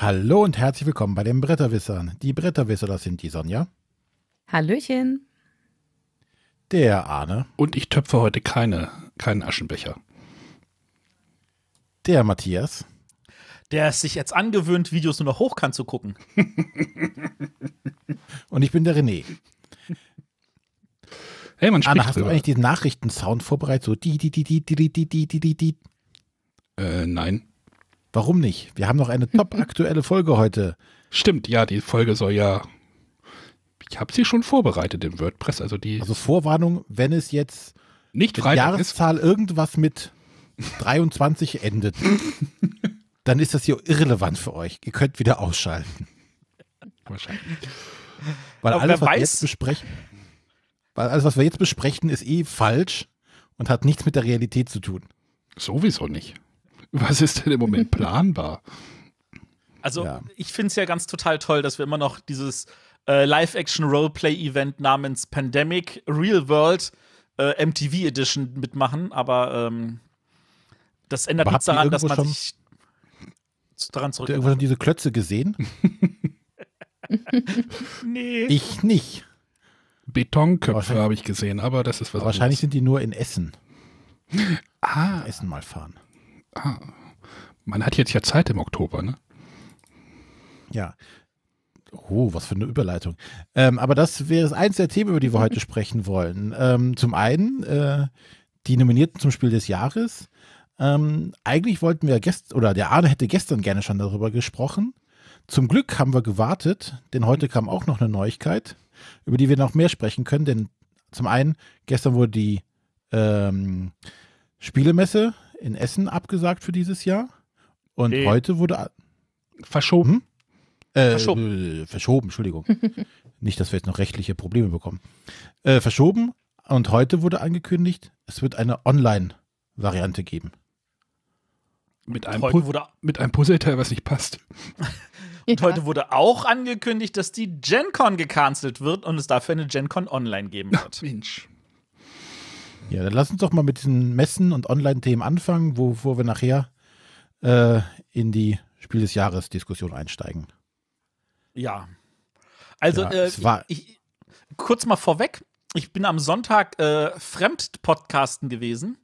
Hallo und herzlich willkommen bei den Bretterwissern. Die Bretterwisser, das sind die Sonja. Hallöchen. Der Arne. Und ich töpfe heute keine, keinen Aschenbecher. Der Matthias. Der ist sich jetzt angewöhnt, Videos nur noch hochkant zu gucken. und ich bin der René. Hey, man Arne, hast drüber. du eigentlich den Nachrichtensound vorbereitet? So die, die, die, die, die, die, die, die, die, die. Äh, nein. Warum nicht? Wir haben noch eine top aktuelle Folge heute. Stimmt, ja, die Folge soll ja. Ich habe sie schon vorbereitet im WordPress. Also die. Also Vorwarnung, wenn es jetzt nicht mit Freitag Jahreszahl ist. irgendwas mit 23 endet, dann ist das hier irrelevant für euch. Ihr könnt wieder ausschalten. Wahrscheinlich. Weil alles, was weiß. wir jetzt besprechen, weil alles, was wir jetzt besprechen, ist eh falsch und hat nichts mit der Realität zu tun. Sowieso nicht. Was ist denn im Moment planbar? Also ja. ich finde es ja ganz total toll, dass wir immer noch dieses äh, Live-Action-Roleplay-Event namens Pandemic Real World äh, MTV Edition mitmachen, aber ähm, das ändert aber nichts daran, dass man sich daran zurück. Irgendwann diese Klötze gesehen? nee. Ich nicht. Betonköpfe habe ich gesehen, aber das ist was. Wahrscheinlich anderes. sind die nur in Essen. Ah. Essen mal fahren ah, man hat jetzt ja Zeit im Oktober, ne? Ja. Oh, was für eine Überleitung. Ähm, aber das wäre eins der Themen, über die wir mhm. heute sprechen wollen. Ähm, zum einen äh, die Nominierten zum Spiel des Jahres. Ähm, eigentlich wollten wir gestern, oder der Arne hätte gestern gerne schon darüber gesprochen. Zum Glück haben wir gewartet, denn heute kam auch noch eine Neuigkeit, über die wir noch mehr sprechen können. Denn zum einen, gestern wurde die ähm, Spielemesse in Essen abgesagt für dieses Jahr. Und nee. heute wurde. Verschoben? Hm? Äh, verschoben. Äh, verschoben, Entschuldigung. Nicht, dass wir jetzt noch rechtliche Probleme bekommen. Äh, verschoben und heute wurde angekündigt, es wird eine Online-Variante geben. Mit einem, heute wurde, mit einem Puzzleteil, was nicht passt. und ja. heute wurde auch angekündigt, dass die GenCon gecancelt wird und es dafür eine GenCon online geben wird. Ach, Mensch. Ja, dann lass uns doch mal mit diesen Messen und Online-Themen anfangen, bevor wir nachher äh, in die Spiel des Jahres-Diskussion einsteigen. Ja. Also, ja, äh, war ich, ich, kurz mal vorweg: Ich bin am Sonntag äh, Fremdpodcasten gewesen.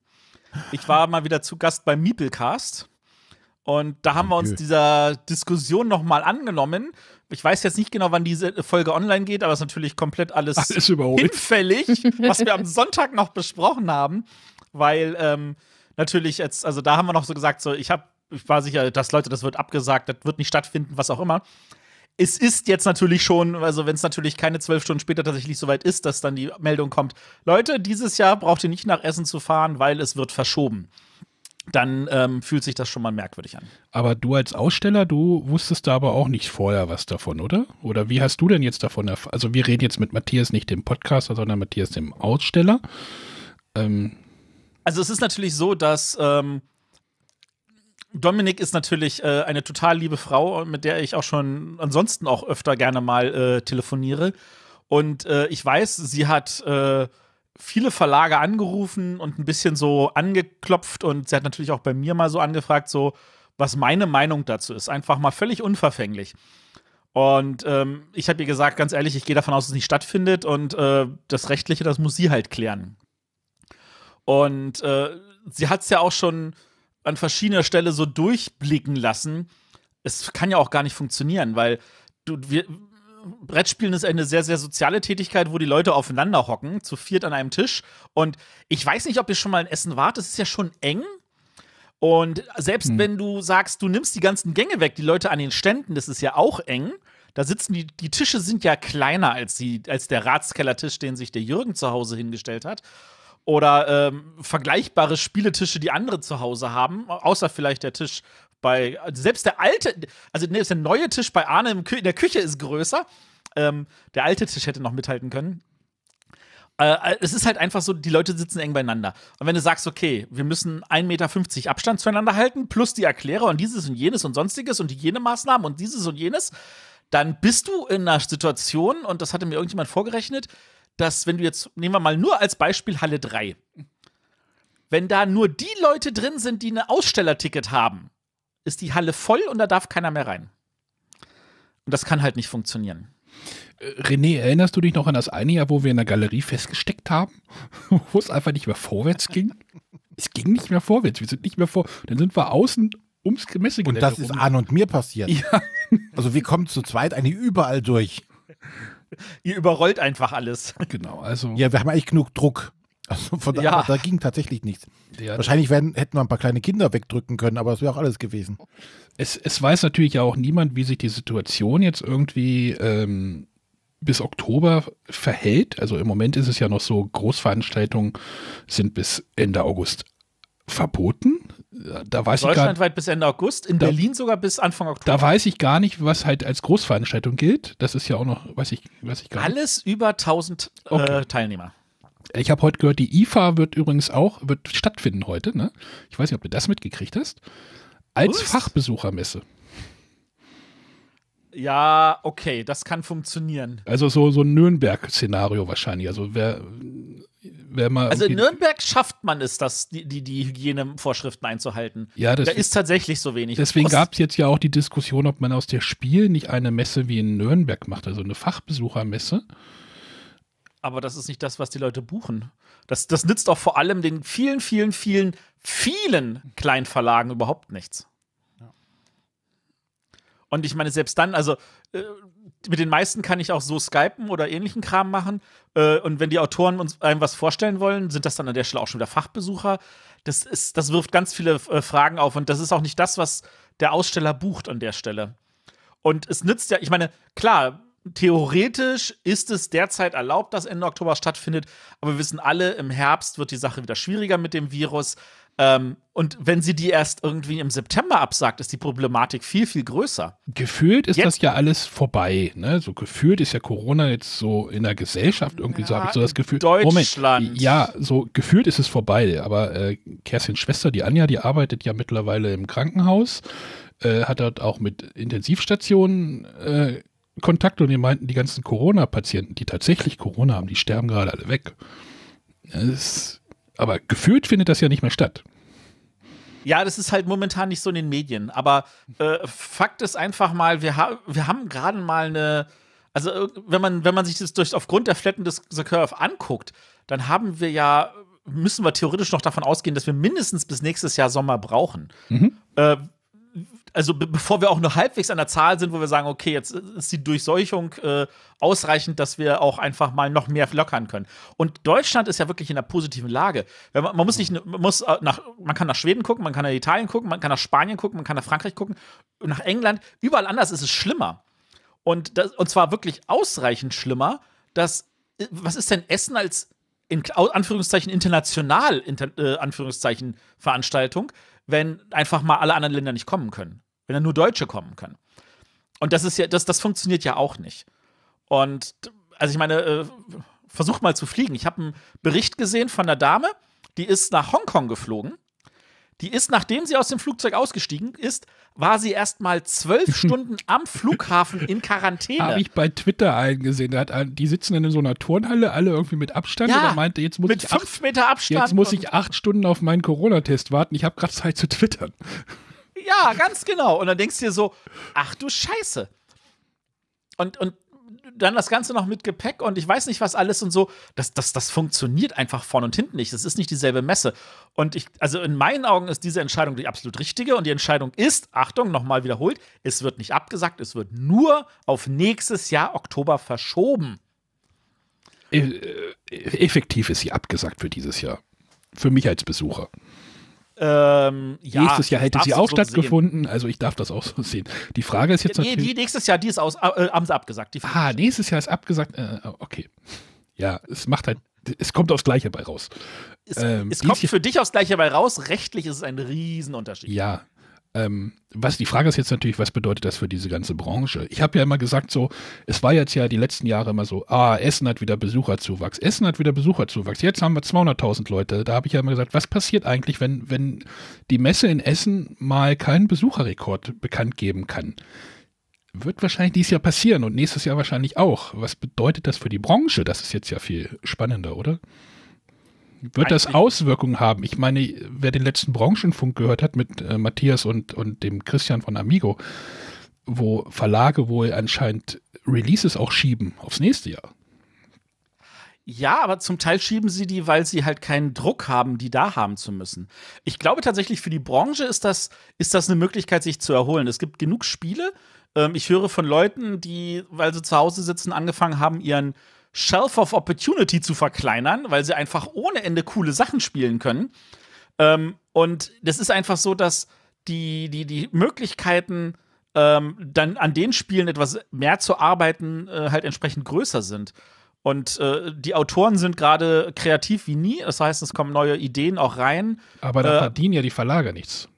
Ich war mal wieder zu Gast beim Meeplecast. Und da haben wir uns dieser Diskussion nochmal angenommen ich weiß jetzt nicht genau, wann diese Folge online geht, aber es ist natürlich komplett alles, alles hinfällig, was wir am Sonntag noch besprochen haben, weil ähm, natürlich jetzt, also da haben wir noch so gesagt, so ich habe, ich war sicher, dass Leute, das wird abgesagt, das wird nicht stattfinden, was auch immer. Es ist jetzt natürlich schon, also wenn es natürlich keine zwölf Stunden später tatsächlich soweit ist, dass dann die Meldung kommt, Leute, dieses Jahr braucht ihr nicht nach Essen zu fahren, weil es wird verschoben dann ähm, fühlt sich das schon mal merkwürdig an. Aber du als Aussteller, du wusstest da aber auch nicht vorher was davon, oder? Oder wie hast du denn jetzt davon erfahren? Also wir reden jetzt mit Matthias, nicht dem Podcaster, sondern Matthias, dem Aussteller. Ähm. Also es ist natürlich so, dass ähm, Dominik ist natürlich äh, eine total liebe Frau, mit der ich auch schon ansonsten auch öfter gerne mal äh, telefoniere. Und äh, ich weiß, sie hat äh, viele Verlage angerufen und ein bisschen so angeklopft und sie hat natürlich auch bei mir mal so angefragt, so was meine Meinung dazu ist. Einfach mal völlig unverfänglich. Und ähm, ich habe ihr gesagt, ganz ehrlich, ich gehe davon aus, dass es nicht stattfindet und äh, das Rechtliche, das muss sie halt klären. Und äh, sie hat es ja auch schon an verschiedener Stelle so durchblicken lassen. Es kann ja auch gar nicht funktionieren, weil du, wir, Brettspielen ist eine sehr, sehr soziale Tätigkeit, wo die Leute aufeinander hocken, zu viert an einem Tisch. Und ich weiß nicht, ob ihr schon mal ein Essen wart, es ist ja schon eng. Und selbst hm. wenn du sagst, du nimmst die ganzen Gänge weg, die Leute an den Ständen, das ist ja auch eng. Da sitzen die, die Tische sind ja kleiner als, die, als der Ratskellertisch, den sich der Jürgen zu Hause hingestellt hat. Oder ähm, vergleichbare Spieletische, die andere zu Hause haben, außer vielleicht der Tisch bei, also selbst der alte, also selbst ne, der neue Tisch bei Arne in der Küche ist größer. Ähm, der alte Tisch hätte noch mithalten können. Äh, es ist halt einfach so, die Leute sitzen eng beieinander. Und wenn du sagst, okay, wir müssen 1,50 Meter Abstand zueinander halten, plus die Erklärer und dieses und jenes und sonstiges und die jene Maßnahmen und dieses und jenes, dann bist du in einer Situation, und das hatte mir irgendjemand vorgerechnet, dass wenn du jetzt, nehmen wir mal nur als Beispiel Halle 3, wenn da nur die Leute drin sind, die ein Ausstellerticket haben, ist die Halle voll und da darf keiner mehr rein. Und das kann halt nicht funktionieren. Äh, René, erinnerst du dich noch an das eine Jahr, wo wir in der Galerie festgesteckt haben, wo es einfach nicht mehr vorwärts ging? es ging nicht mehr vorwärts. Wir sind nicht mehr vor. Dann sind wir außen ums Messegelände. Und das ist an und mir passiert. Ja. Also wir kommen zu zweit eigentlich überall durch. Ihr überrollt einfach alles. Genau, also. Ja, wir haben eigentlich genug Druck. Also von ja. da, da ging tatsächlich nichts. Ja, Wahrscheinlich werden, hätten wir ein paar kleine Kinder wegdrücken können, aber das wäre auch alles gewesen. Es, es weiß natürlich ja auch niemand, wie sich die Situation jetzt irgendwie ähm, bis Oktober verhält. Also im Moment ist es ja noch so, Großveranstaltungen sind bis Ende August verboten. Da weiß Deutschlandweit ich gar, bis Ende August, in da, Berlin sogar bis Anfang Oktober. Da weiß ich gar nicht, was halt als Großveranstaltung gilt. Das ist ja auch noch, weiß ich, weiß ich gar Alles nicht. Alles über 1000 äh, okay. äh, Teilnehmer. Ich habe heute gehört, die IFA wird übrigens auch wird stattfinden heute. Ne? Ich weiß nicht, ob du das mitgekriegt hast. Als Was? Fachbesuchermesse. Ja, okay, das kann funktionieren. Also so, so ein Nürnberg-Szenario wahrscheinlich. Also wer, wer mal. Also in Nürnberg schafft man es, das, die, die, Hygienevorschriften einzuhalten. Ja, das da ist tatsächlich so wenig. Deswegen gab es jetzt ja auch die Diskussion, ob man aus der Spiel nicht eine Messe wie in Nürnberg macht, also eine Fachbesuchermesse aber das ist nicht das, was die Leute buchen. Das, das nützt auch vor allem den vielen, vielen, vielen, vielen Kleinverlagen überhaupt nichts. Ja. Und ich meine, selbst dann, also äh, mit den meisten kann ich auch so Skypen oder ähnlichen Kram machen. Äh, und wenn die Autoren uns einem was vorstellen wollen, sind das dann an der Stelle auch schon wieder Fachbesucher. Das, ist, das wirft ganz viele äh, Fragen auf und das ist auch nicht das, was der Aussteller bucht an der Stelle. Und es nützt ja, ich meine, klar, theoretisch ist es derzeit erlaubt, dass Ende Oktober stattfindet, aber wir wissen alle, im Herbst wird die Sache wieder schwieriger mit dem Virus. Ähm, und wenn sie die erst irgendwie im September absagt, ist die Problematik viel, viel größer. Gefühlt ist jetzt. das ja alles vorbei. Ne? So gefühlt ist ja Corona jetzt so in der Gesellschaft irgendwie, ja, so habe ich so das Gefühl. Deutschland. Moment, ja, so gefühlt ist es vorbei. Aber äh, Kerstins Schwester, die Anja, die arbeitet ja mittlerweile im Krankenhaus. Äh, hat dort auch mit Intensivstationen äh, Kontakt und die meinten, die ganzen Corona-Patienten, die tatsächlich Corona haben, die sterben gerade alle weg. Ist, aber gefühlt findet das ja nicht mehr statt. Ja, das ist halt momentan nicht so in den Medien. Aber äh, Fakt ist einfach mal, wir, ha wir haben gerade mal eine. Also, äh, wenn man, wenn man sich das durch, aufgrund der Flatten des The Curve anguckt, dann haben wir ja, müssen wir theoretisch noch davon ausgehen, dass wir mindestens bis nächstes Jahr Sommer brauchen. Mhm. Äh, also be bevor wir auch nur halbwegs an der Zahl sind, wo wir sagen, okay, jetzt ist die Durchseuchung äh, ausreichend, dass wir auch einfach mal noch mehr lockern können. Und Deutschland ist ja wirklich in einer positiven Lage. Man, man muss nicht, man muss äh, nach, man kann nach Schweden gucken, man kann nach Italien gucken, man kann nach Spanien gucken, man kann nach Frankreich gucken, nach England. Überall anders ist es schlimmer. Und, das, und zwar wirklich ausreichend schlimmer, dass, äh, was ist denn Essen als in Anführungszeichen international, inter, äh, Anführungszeichen Veranstaltung, wenn einfach mal alle anderen Länder nicht kommen können? wenn da nur Deutsche kommen können. Und das ist ja, das, das funktioniert ja auch nicht. Und also ich meine, äh, versucht mal zu fliegen. Ich habe einen Bericht gesehen von einer Dame, die ist nach Hongkong geflogen. Die ist, nachdem sie aus dem Flugzeug ausgestiegen ist, war sie erst mal zwölf Stunden am Flughafen in Quarantäne. Habe ich bei Twitter eingesehen. Da hat, die sitzen dann in so einer Turnhalle, alle irgendwie mit Abstand. Ja, und meinte, jetzt muss mit ich fünf acht, Meter Abstand. Jetzt muss ich acht Stunden auf meinen Corona-Test warten. Ich habe gerade Zeit zu twittern. Ja, ganz genau. Und dann denkst du dir so, ach du Scheiße. Und, und dann das Ganze noch mit Gepäck und ich weiß nicht was alles und so. Das, das, das funktioniert einfach vorne und hinten nicht. Das ist nicht dieselbe Messe. Und ich, also in meinen Augen ist diese Entscheidung die absolut richtige. Und die Entscheidung ist, Achtung, nochmal wiederholt, es wird nicht abgesagt, es wird nur auf nächstes Jahr Oktober verschoben. E, äh, effektiv ist sie abgesagt für dieses Jahr. Für mich als Besucher. Ähm, ja, nächstes Jahr hätte sie auch so stattgefunden, sehen. also ich darf das auch so sehen. Die Frage ist jetzt nee, natürlich. Die nächstes Jahr, die ist aus, äh, äh haben sie abgesagt. ah, nächstes Jahr ist abgesagt. Äh, okay. Ja, es macht halt, es kommt aufs Gleiche bei raus. Es, ähm, es kommt für dich aufs Gleiche bei raus. Rechtlich ist es ein Riesenunterschied. Ja, ähm, was die Frage ist jetzt natürlich, was bedeutet das für diese ganze Branche? Ich habe ja immer gesagt, so, es war jetzt ja die letzten Jahre immer so, ah, Essen hat wieder Besucherzuwachs, Essen hat wieder Besucherzuwachs. Jetzt haben wir 200.000 Leute. Da habe ich ja immer gesagt, was passiert eigentlich, wenn, wenn die Messe in Essen mal keinen Besucherrekord bekannt geben kann? Wird wahrscheinlich dieses Jahr passieren und nächstes Jahr wahrscheinlich auch. Was bedeutet das für die Branche? Das ist jetzt ja viel spannender, oder? Wird das Auswirkungen haben? Ich meine, wer den letzten Branchenfunk gehört hat mit äh, Matthias und, und dem Christian von Amigo, wo Verlage wohl anscheinend Releases auch schieben aufs nächste Jahr. Ja, aber zum Teil schieben sie die, weil sie halt keinen Druck haben, die da haben zu müssen. Ich glaube tatsächlich, für die Branche ist das, ist das eine Möglichkeit, sich zu erholen. Es gibt genug Spiele. Ähm, ich höre von Leuten, die, weil sie zu Hause sitzen, angefangen haben, ihren Shelf of Opportunity zu verkleinern, weil sie einfach ohne Ende coole Sachen spielen können. Ähm, und das ist einfach so, dass die, die, die Möglichkeiten, ähm, dann an den Spielen etwas mehr zu arbeiten, äh, halt entsprechend größer sind. Und äh, die Autoren sind gerade kreativ wie nie. Das heißt, es kommen neue Ideen auch rein. Aber da äh, verdienen ja die Verlage nichts.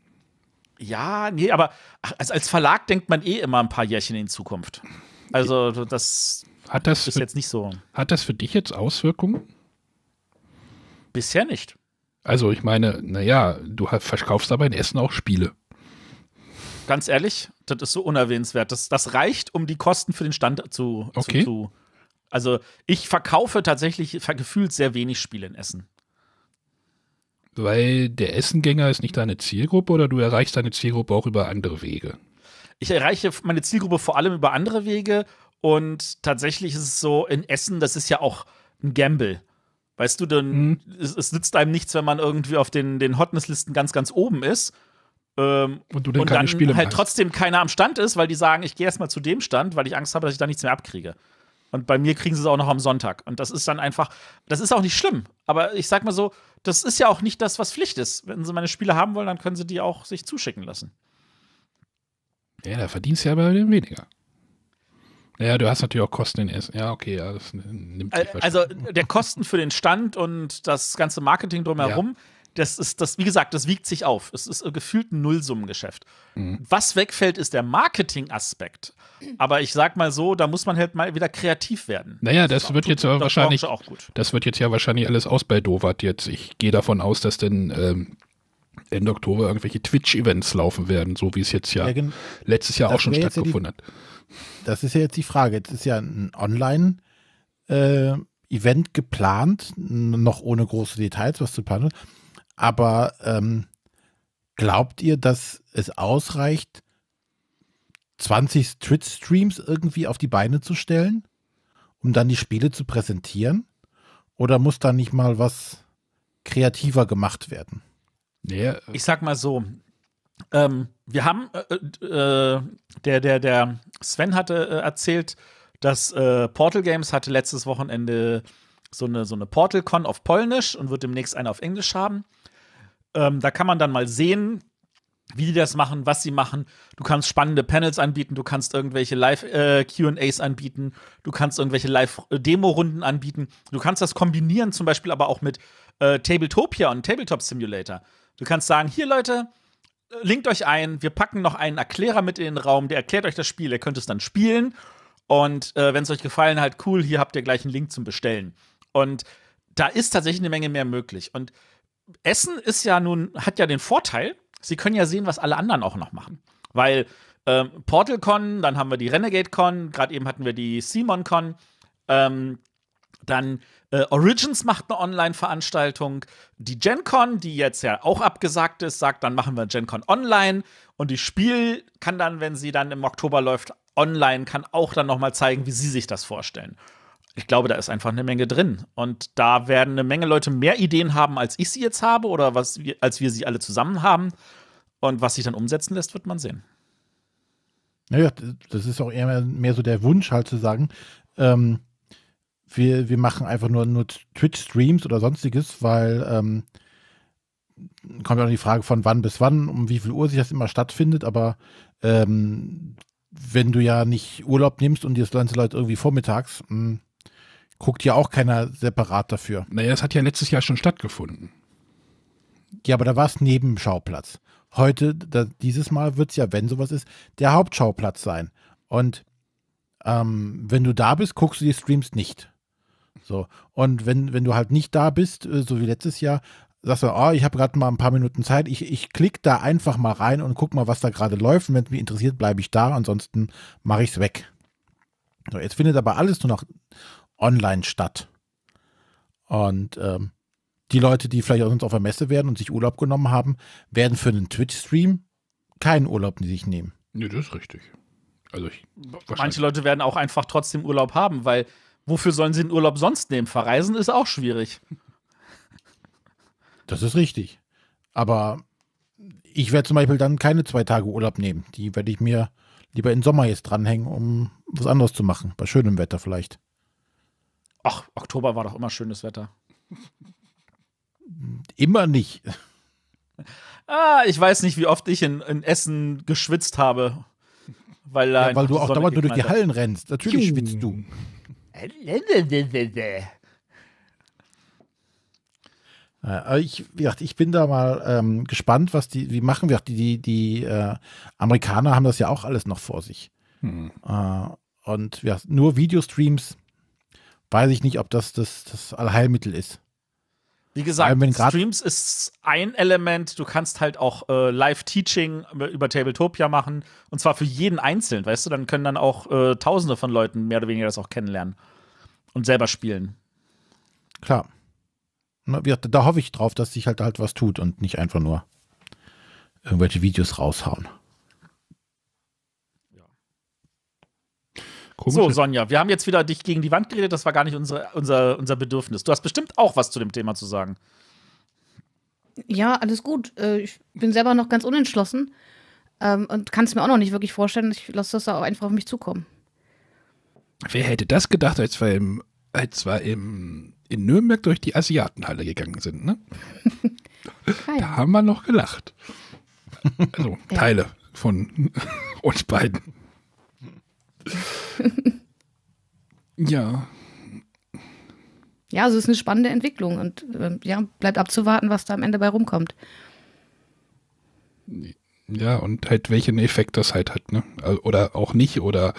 Ja, nee, aber als, als Verlag denkt man eh immer ein paar Jährchen in Zukunft. Also das hat das ist für, jetzt nicht so. Hat das für dich jetzt Auswirkungen? Bisher nicht. Also ich meine, naja, du verkaufst aber in Essen auch Spiele. Ganz ehrlich, das ist so unerwähnenswert. Das, das reicht, um die Kosten für den Stand zu, okay. zu, zu Also ich verkaufe tatsächlich gefühlt sehr wenig Spiele in Essen. Weil der Essengänger ist nicht deine Zielgruppe oder du erreichst deine Zielgruppe auch über andere Wege? Ich erreiche meine Zielgruppe vor allem über andere Wege und tatsächlich ist es so, in Essen, das ist ja auch ein Gamble. Weißt du, dann mhm. es, es, nützt einem nichts, wenn man irgendwie auf den, den Hotness-Listen ganz, ganz oben ist. Ähm, und du dann, und dann Spiele halt meinst. trotzdem keiner am Stand ist, weil die sagen, ich gehe erstmal zu dem Stand, weil ich Angst habe, dass ich da nichts mehr abkriege. Und bei mir kriegen sie es auch noch am Sonntag. Und das ist dann einfach, das ist auch nicht schlimm. Aber ich sag mal so, das ist ja auch nicht das, was Pflicht ist. Wenn sie meine Spiele haben wollen, dann können sie die auch sich zuschicken lassen. Ja, da verdienst du ja aber weniger. Ja, du hast natürlich auch Kosten in Essen. Ja, okay, ja, das nimmt Also der Kosten für den Stand und das ganze Marketing drumherum, ja. das ist das, wie gesagt, das wiegt sich auf. Es ist äh, gefühlt ein Nullsummengeschäft. Mhm. Was wegfällt, ist der Marketingaspekt. Aber ich sag mal so, da muss man halt mal wieder kreativ werden. Naja, das, das wird jetzt ja wahrscheinlich auch gut. Das wird jetzt ja wahrscheinlich alles ausbaldowert jetzt. Ich gehe davon aus, dass denn ähm, Ende Oktober irgendwelche Twitch-Events laufen werden, so wie es jetzt ja, ja letztes Jahr auch schon stattgefunden ja die, hat. Das ist ja jetzt die Frage. Jetzt ist ja ein Online-Event äh, geplant, noch ohne große Details, was zu planen. Aber ähm, glaubt ihr, dass es ausreicht, 20 Twitch-Streams irgendwie auf die Beine zu stellen, um dann die Spiele zu präsentieren? Oder muss da nicht mal was kreativer gemacht werden? Nee. Ich sag mal so, ähm, wir haben, äh, äh, der, der, der Sven hatte äh, erzählt, dass äh, Portal Games hatte letztes Wochenende so eine, so eine Portal-Con auf Polnisch und wird demnächst eine auf Englisch haben. Ähm, da kann man dann mal sehen, wie die das machen, was sie machen. Du kannst spannende Panels anbieten, du kannst irgendwelche Live-QAs äh, anbieten, du kannst irgendwelche Live-Demo-Runden anbieten. Du kannst das kombinieren, zum Beispiel aber auch mit äh, Tabletopia und Tabletop Simulator. Du kannst sagen, hier Leute, linkt euch ein, wir packen noch einen Erklärer mit in den Raum, der erklärt euch das Spiel, ihr könnt es dann spielen. Und äh, wenn es euch gefallen hat, cool, hier habt ihr gleich einen Link zum Bestellen. Und da ist tatsächlich eine Menge mehr möglich. Und Essen ist ja nun, hat ja den Vorteil, sie können ja sehen, was alle anderen auch noch machen. Weil ähm, PortalCon, dann haben wir die RenegadeCon, gerade eben hatten wir die SimonCon, ähm, dann äh, Origins macht eine Online-Veranstaltung. Die GenCon, die jetzt ja auch abgesagt ist, sagt, dann machen wir GenCon online. Und die Spiel kann dann, wenn sie dann im Oktober läuft, online, kann auch dann noch mal zeigen, wie sie sich das vorstellen. Ich glaube, da ist einfach eine Menge drin. Und da werden eine Menge Leute mehr Ideen haben, als ich sie jetzt habe oder was wir, als wir sie alle zusammen haben. Und was sich dann umsetzen lässt, wird man sehen. Naja, das ist auch eher mehr so der Wunsch, halt zu sagen, ähm, wir, wir machen einfach nur, nur Twitch-Streams oder sonstiges, weil ähm, kommt ja noch die Frage von wann bis wann, um wie viel Uhr sich das immer stattfindet, aber ähm, wenn du ja nicht Urlaub nimmst und dir das ganze Leute irgendwie vormittags, mh, hm, guckt ja auch keiner separat dafür. Naja, das hat ja letztes Jahr schon stattgefunden. Ja, aber da war es neben dem Schauplatz. Heute, da, dieses Mal wird es ja, wenn sowas ist, der Hauptschauplatz sein. Und ähm, wenn du da bist, guckst du die Streams nicht. So. Und wenn, wenn du halt nicht da bist, äh, so wie letztes Jahr, sagst du, oh, ich habe gerade mal ein paar Minuten Zeit, ich, ich klicke da einfach mal rein und guck mal, was da gerade läuft. Und wenn es mich interessiert, bleibe ich da, ansonsten mache ich es weg. So, jetzt findet aber alles nur noch online statt. Und ähm, die Leute, die vielleicht auch sonst auf der Messe werden und sich Urlaub genommen haben, werden für einen Twitch-Stream keinen Urlaub sich nehmen. Nee, das ist richtig. Also ich, Manche Leute werden auch einfach trotzdem Urlaub haben, weil wofür sollen sie den Urlaub sonst nehmen? Verreisen ist auch schwierig. Das ist richtig. Aber ich werde zum Beispiel dann keine zwei Tage Urlaub nehmen. Die werde ich mir lieber im Sommer jetzt dranhängen, um was anderes zu machen. Bei schönem Wetter vielleicht. Ach, Oktober war doch immer schönes Wetter. Immer nicht. Ah, ich weiß nicht, wie oft ich in, in Essen geschwitzt habe. Weil, ja, weil du auch dauernd nur durch die Hallen rennst. Natürlich Juh. schwitzt du. Äh, ich, ich bin da mal ähm, gespannt, was die, wie machen wir. Die, die, die äh, Amerikaner haben das ja auch alles noch vor sich. Hm. Äh, und ja, nur Videostreams weiß ich nicht, ob das das, das Allheilmittel ist. Wie gesagt, Streams ist ein Element. Du kannst halt auch äh, Live-Teaching über Tabletopia machen. Und zwar für jeden einzeln, weißt du? Dann können dann auch äh, Tausende von Leuten mehr oder weniger das auch kennenlernen und selber spielen. Klar. da hoffe ich drauf, dass sich halt halt was tut und nicht einfach nur irgendwelche Videos raushauen. Komisch. So, Sonja, wir haben jetzt wieder dich gegen die Wand geredet. Das war gar nicht unsere, unser, unser Bedürfnis. Du hast bestimmt auch was zu dem Thema zu sagen. Ja, alles gut. Äh, ich bin selber noch ganz unentschlossen ähm, und kann es mir auch noch nicht wirklich vorstellen. Ich lasse das auch einfach auf mich zukommen. Wer hätte das gedacht, als wir, im, als wir im, in Nürnberg durch die Asiatenhalle gegangen sind? Ne? da haben wir noch gelacht. Also ja. Teile von uns beiden. ja. Ja, also es ist eine spannende Entwicklung und ähm, ja, bleibt abzuwarten, was da am Ende bei rumkommt. Ja, und halt welchen Effekt das halt hat, ne? Oder auch nicht, oder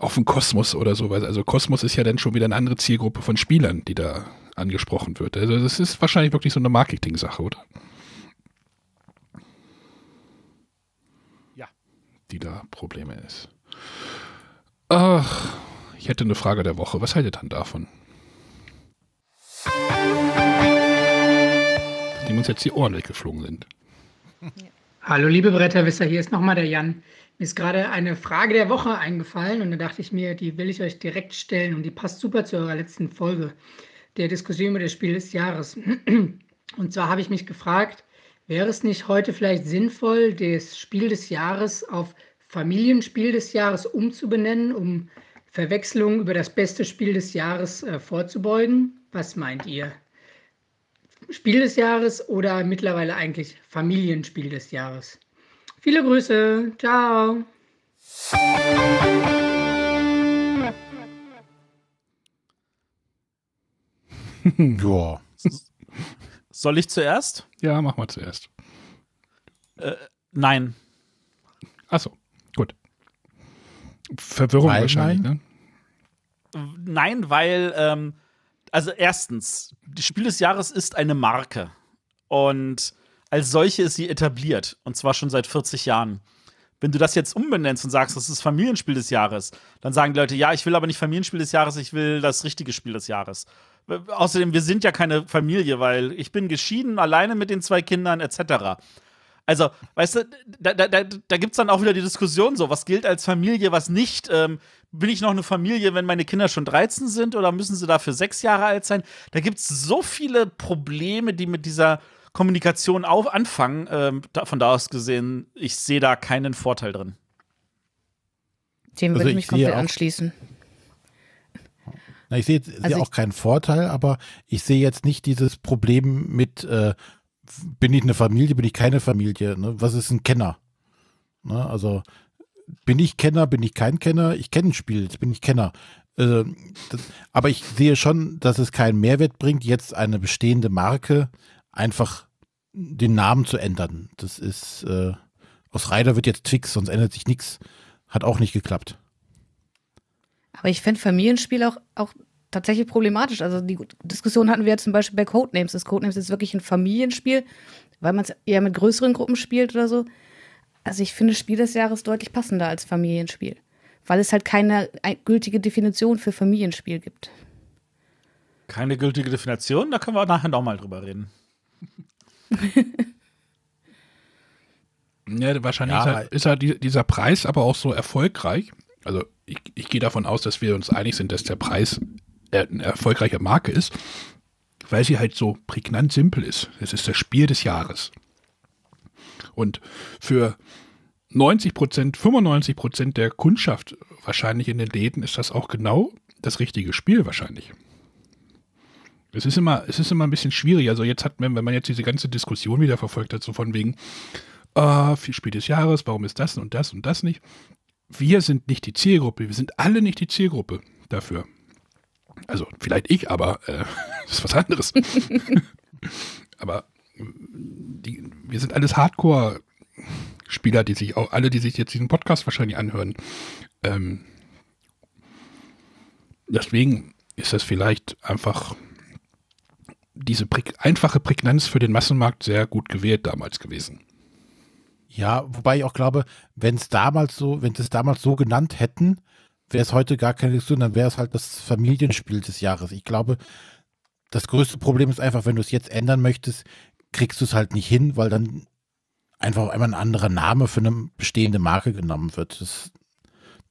auf den Kosmos oder sowas. Also Kosmos ist ja dann schon wieder eine andere Zielgruppe von Spielern, die da angesprochen wird. Also das ist wahrscheinlich wirklich so eine Marketing-Sache, oder? Ja. Die da Probleme ist. Ach, ich hätte eine Frage der Woche. Was haltet ihr dann davon? Die uns jetzt die Ohren weggeflogen sind. Hallo, liebe Bretterwisser, hier ist nochmal der Jan. Mir ist gerade eine Frage der Woche eingefallen und da dachte ich mir, die will ich euch direkt stellen und die passt super zu eurer letzten Folge der Diskussion über das Spiel des Jahres. Und zwar habe ich mich gefragt, wäre es nicht heute vielleicht sinnvoll, das Spiel des Jahres auf Familienspiel des Jahres umzubenennen, um Verwechslungen über das beste Spiel des Jahres äh, vorzubeugen? Was meint ihr? Spiel des Jahres oder mittlerweile eigentlich Familienspiel des Jahres? Viele Grüße, ciao. ja. Soll ich zuerst? Ja, mach mal zuerst. Äh, nein. Achso. Verwirrung weil wahrscheinlich, nein. ne? Nein, weil, ähm, also erstens, das Spiel des Jahres ist eine Marke. Und als solche ist sie etabliert. Und zwar schon seit 40 Jahren. Wenn du das jetzt umbenennst und sagst, das ist Familienspiel des Jahres, dann sagen die Leute, ja, ich will aber nicht Familienspiel des Jahres, ich will das richtige Spiel des Jahres. Äh, außerdem, wir sind ja keine Familie, weil ich bin geschieden, alleine mit den zwei Kindern etc. Also, weißt du, da, da, da, da gibt es dann auch wieder die Diskussion so, was gilt als Familie, was nicht. Ähm, bin ich noch eine Familie, wenn meine Kinder schon 13 sind oder müssen sie dafür sechs Jahre alt sein? Da gibt es so viele Probleme, die mit dieser Kommunikation auf anfangen. Ähm, von da aus gesehen, ich sehe da keinen Vorteil drin. Dem also würde also ich mich komplett anschließen. Na, ich sehe seh also auch keinen Vorteil, aber ich sehe jetzt nicht dieses Problem mit, äh, bin ich eine Familie, bin ich keine Familie? Ne? Was ist ein Kenner? Ne? Also bin ich Kenner, bin ich kein Kenner? Ich kenne ein Spiel, jetzt bin ich Kenner. Äh, das, aber ich sehe schon, dass es keinen Mehrwert bringt, jetzt eine bestehende Marke einfach den Namen zu ändern. Das ist, äh, aus Ryder wird jetzt Twix, sonst ändert sich nichts. Hat auch nicht geklappt. Aber ich fände Familienspiel auch, auch tatsächlich problematisch. Also die Diskussion hatten wir ja zum Beispiel bei Codenames. Das Codenames ist wirklich ein Familienspiel, weil man es eher mit größeren Gruppen spielt oder so. Also ich finde Spiel des Jahres deutlich passender als Familienspiel, weil es halt keine gültige Definition für Familienspiel gibt. Keine gültige Definition? Da können wir nachher nochmal drüber reden. ja, wahrscheinlich ja, ist, halt, ist halt dieser Preis aber auch so erfolgreich. Also ich, ich gehe davon aus, dass wir uns einig sind, dass der Preis eine erfolgreiche Marke ist, weil sie halt so prägnant simpel ist. Es ist das Spiel des Jahres. Und für 90 Prozent, 95 Prozent der Kundschaft wahrscheinlich in den Läden ist das auch genau das richtige Spiel wahrscheinlich. Es ist immer, es ist immer ein bisschen schwierig. Also jetzt hat man, wenn man jetzt diese ganze Diskussion wieder verfolgt hat, so von wegen, äh, viel Spiel des Jahres, warum ist das und das und das nicht? Wir sind nicht die Zielgruppe, wir sind alle nicht die Zielgruppe dafür. Also vielleicht ich, aber äh, das ist was anderes. aber die, wir sind alles Hardcore-Spieler, die sich auch alle, die sich jetzt diesen Podcast wahrscheinlich anhören. Ähm, deswegen ist das vielleicht einfach diese Prä einfache Prägnanz für den Massenmarkt sehr gut gewählt damals gewesen. Ja, wobei ich auch glaube, wenn es damals so, wenn es damals so genannt hätten, wäre es heute gar keine Diskussion, dann wäre es halt das Familienspiel des Jahres. Ich glaube, das größte Problem ist einfach, wenn du es jetzt ändern möchtest, kriegst du es halt nicht hin, weil dann einfach einmal ein anderer Name für eine bestehende Marke genommen wird. Das,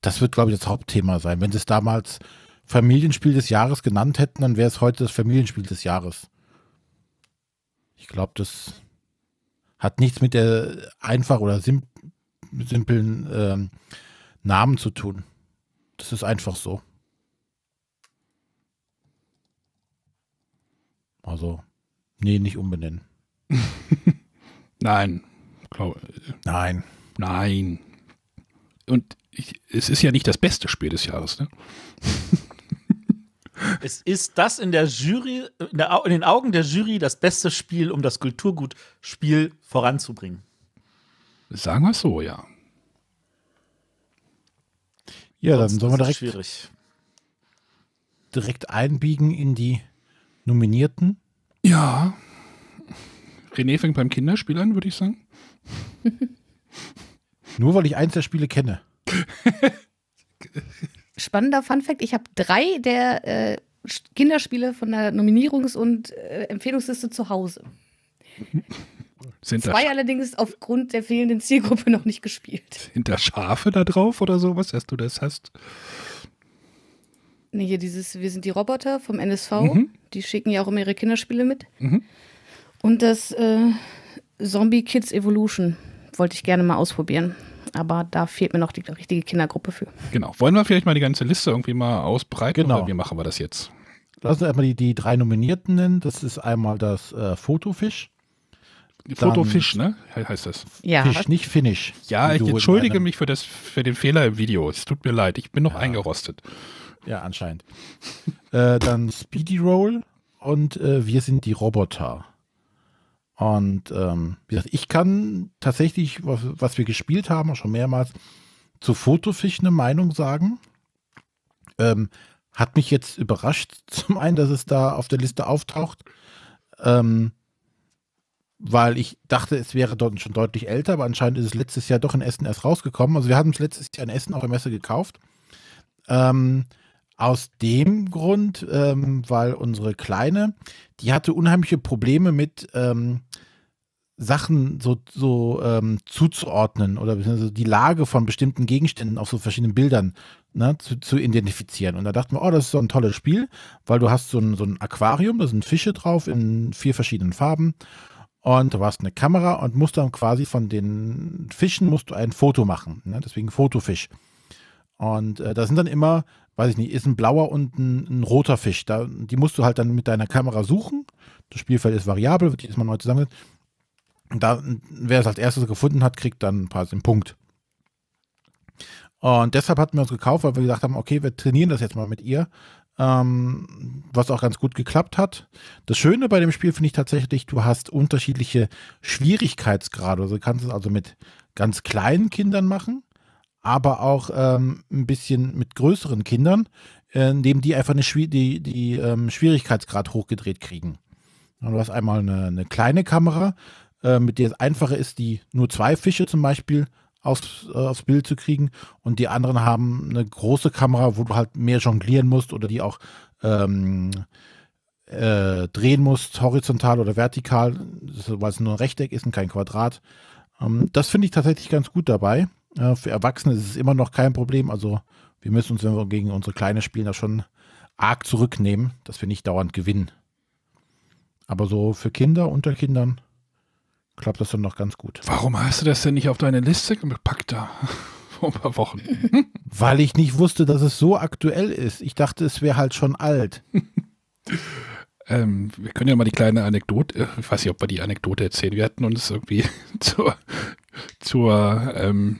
das wird, glaube ich, das Hauptthema sein. Wenn sie es damals Familienspiel des Jahres genannt hätten, dann wäre es heute das Familienspiel des Jahres. Ich glaube, das hat nichts mit der einfach oder simp simplen äh, Namen zu tun. Das ist einfach so. Also, nee, nicht umbenennen. Nein. Glaub, äh, nein. Nein. Und ich, es ist ja nicht das beste Spiel des Jahres, ne? Es ist das in der Jury, in, der, in, den Augen der Jury das beste Spiel, um das Kulturgutspiel voranzubringen. Sagen wir es so, ja. Ja, dann sollen wir direkt, schwierig. direkt einbiegen in die Nominierten. Ja. René fängt beim Kinderspiel an, würde ich sagen. Nur weil ich eins der Spiele kenne. Spannender Funfact: Ich habe drei der äh, Kinderspiele von der Nominierungs- und äh, Empfehlungsliste zu Hause. Sind Zwei allerdings aufgrund der fehlenden Zielgruppe noch nicht gespielt. Sind da Schafe da drauf oder sowas, dass du das hast? Nee, hier dieses, wir sind die Roboter vom NSV. Mhm. Die schicken ja auch immer ihre Kinderspiele mit. Mhm. Und das äh, Zombie Kids Evolution wollte ich gerne mal ausprobieren. Aber da fehlt mir noch die richtige Kindergruppe für. Genau. Wollen wir vielleicht mal die ganze Liste irgendwie mal ausbreiten? Genau. Oder wie machen wir das jetzt? Lass uns erstmal die, die drei Nominierten nennen. Das ist einmal das äh, Fotofisch, Fotofisch, ne? heißt das. Ja. Fisch, nicht Finnisch. Ja, ich entschuldige mich für, das, für den Fehler im Video. Es tut mir leid, ich bin noch ja. eingerostet. Ja, anscheinend. äh, dann Speedy Roll und äh, wir sind die Roboter. Und ähm, wie gesagt, ich kann tatsächlich, was, was wir gespielt haben, schon mehrmals, zu Fotofisch eine Meinung sagen. Ähm, hat mich jetzt überrascht, zum einen, dass es da auf der Liste auftaucht. Ähm, weil ich dachte, es wäre dort schon deutlich älter, aber anscheinend ist es letztes Jahr doch in Essen erst rausgekommen. Also wir haben es letztes Jahr in Essen auch der Messe gekauft. Ähm, aus dem Grund, ähm, weil unsere Kleine, die hatte unheimliche Probleme mit ähm, Sachen so, so ähm, zuzuordnen oder die Lage von bestimmten Gegenständen auf so verschiedenen Bildern ne, zu, zu, identifizieren. Und da dachten wir, oh, das ist so ein tolles Spiel, weil du hast so ein, so ein Aquarium, da sind Fische drauf in vier verschiedenen Farben und du hast eine Kamera und musst dann quasi von den Fischen musst du ein Foto machen. Ne? Deswegen Fotofisch. Und äh, da sind dann immer, weiß ich nicht, ist ein blauer und ein, ein roter Fisch. Da, die musst du halt dann mit deiner Kamera suchen. Das Spielfeld ist variabel, wird jedes Mal neu zusammengesetzt. Und da, wer es als erstes gefunden hat, kriegt dann ein paar einen Punkt. Und deshalb hatten wir uns gekauft, weil wir gesagt haben, okay, wir trainieren das jetzt mal mit ihr, ähm, was auch ganz gut geklappt hat. Das Schöne bei dem Spiel finde ich tatsächlich, du hast unterschiedliche Schwierigkeitsgrade. Also du kannst es also mit ganz kleinen Kindern machen, aber auch ähm, ein bisschen mit größeren Kindern, äh, indem die einfach eine Schwi die, die ähm, Schwierigkeitsgrad hochgedreht kriegen. Und du hast einmal eine, eine kleine Kamera, äh, mit der es einfacher ist, die nur zwei Fische zum Beispiel aufs, äh, aufs Bild zu kriegen. Und die anderen haben eine große Kamera, wo du halt mehr jonglieren musst oder die auch ähm, äh, drehen musst, horizontal oder vertikal, weil es nur ein Rechteck ist und kein Quadrat. Ähm, das finde ich tatsächlich ganz gut dabei. Äh, für Erwachsene ist es immer noch kein Problem. Also wir müssen uns, wenn wir gegen unsere Kleine spielen, da schon arg zurücknehmen, dass wir nicht dauernd gewinnen. Aber so für Kinder, unter Kindern, klappt das dann noch ganz gut. Warum hast du das denn nicht auf deine Liste gepackt da? Vor ein paar Wochen. Weil ich nicht wusste, dass es so aktuell ist. Ich dachte, es wäre halt schon alt. Ähm, wir können ja mal die kleine Anekdote, äh, ich weiß nicht, ob wir die Anekdote erzählen. Wir hatten uns irgendwie zur, zur ähm,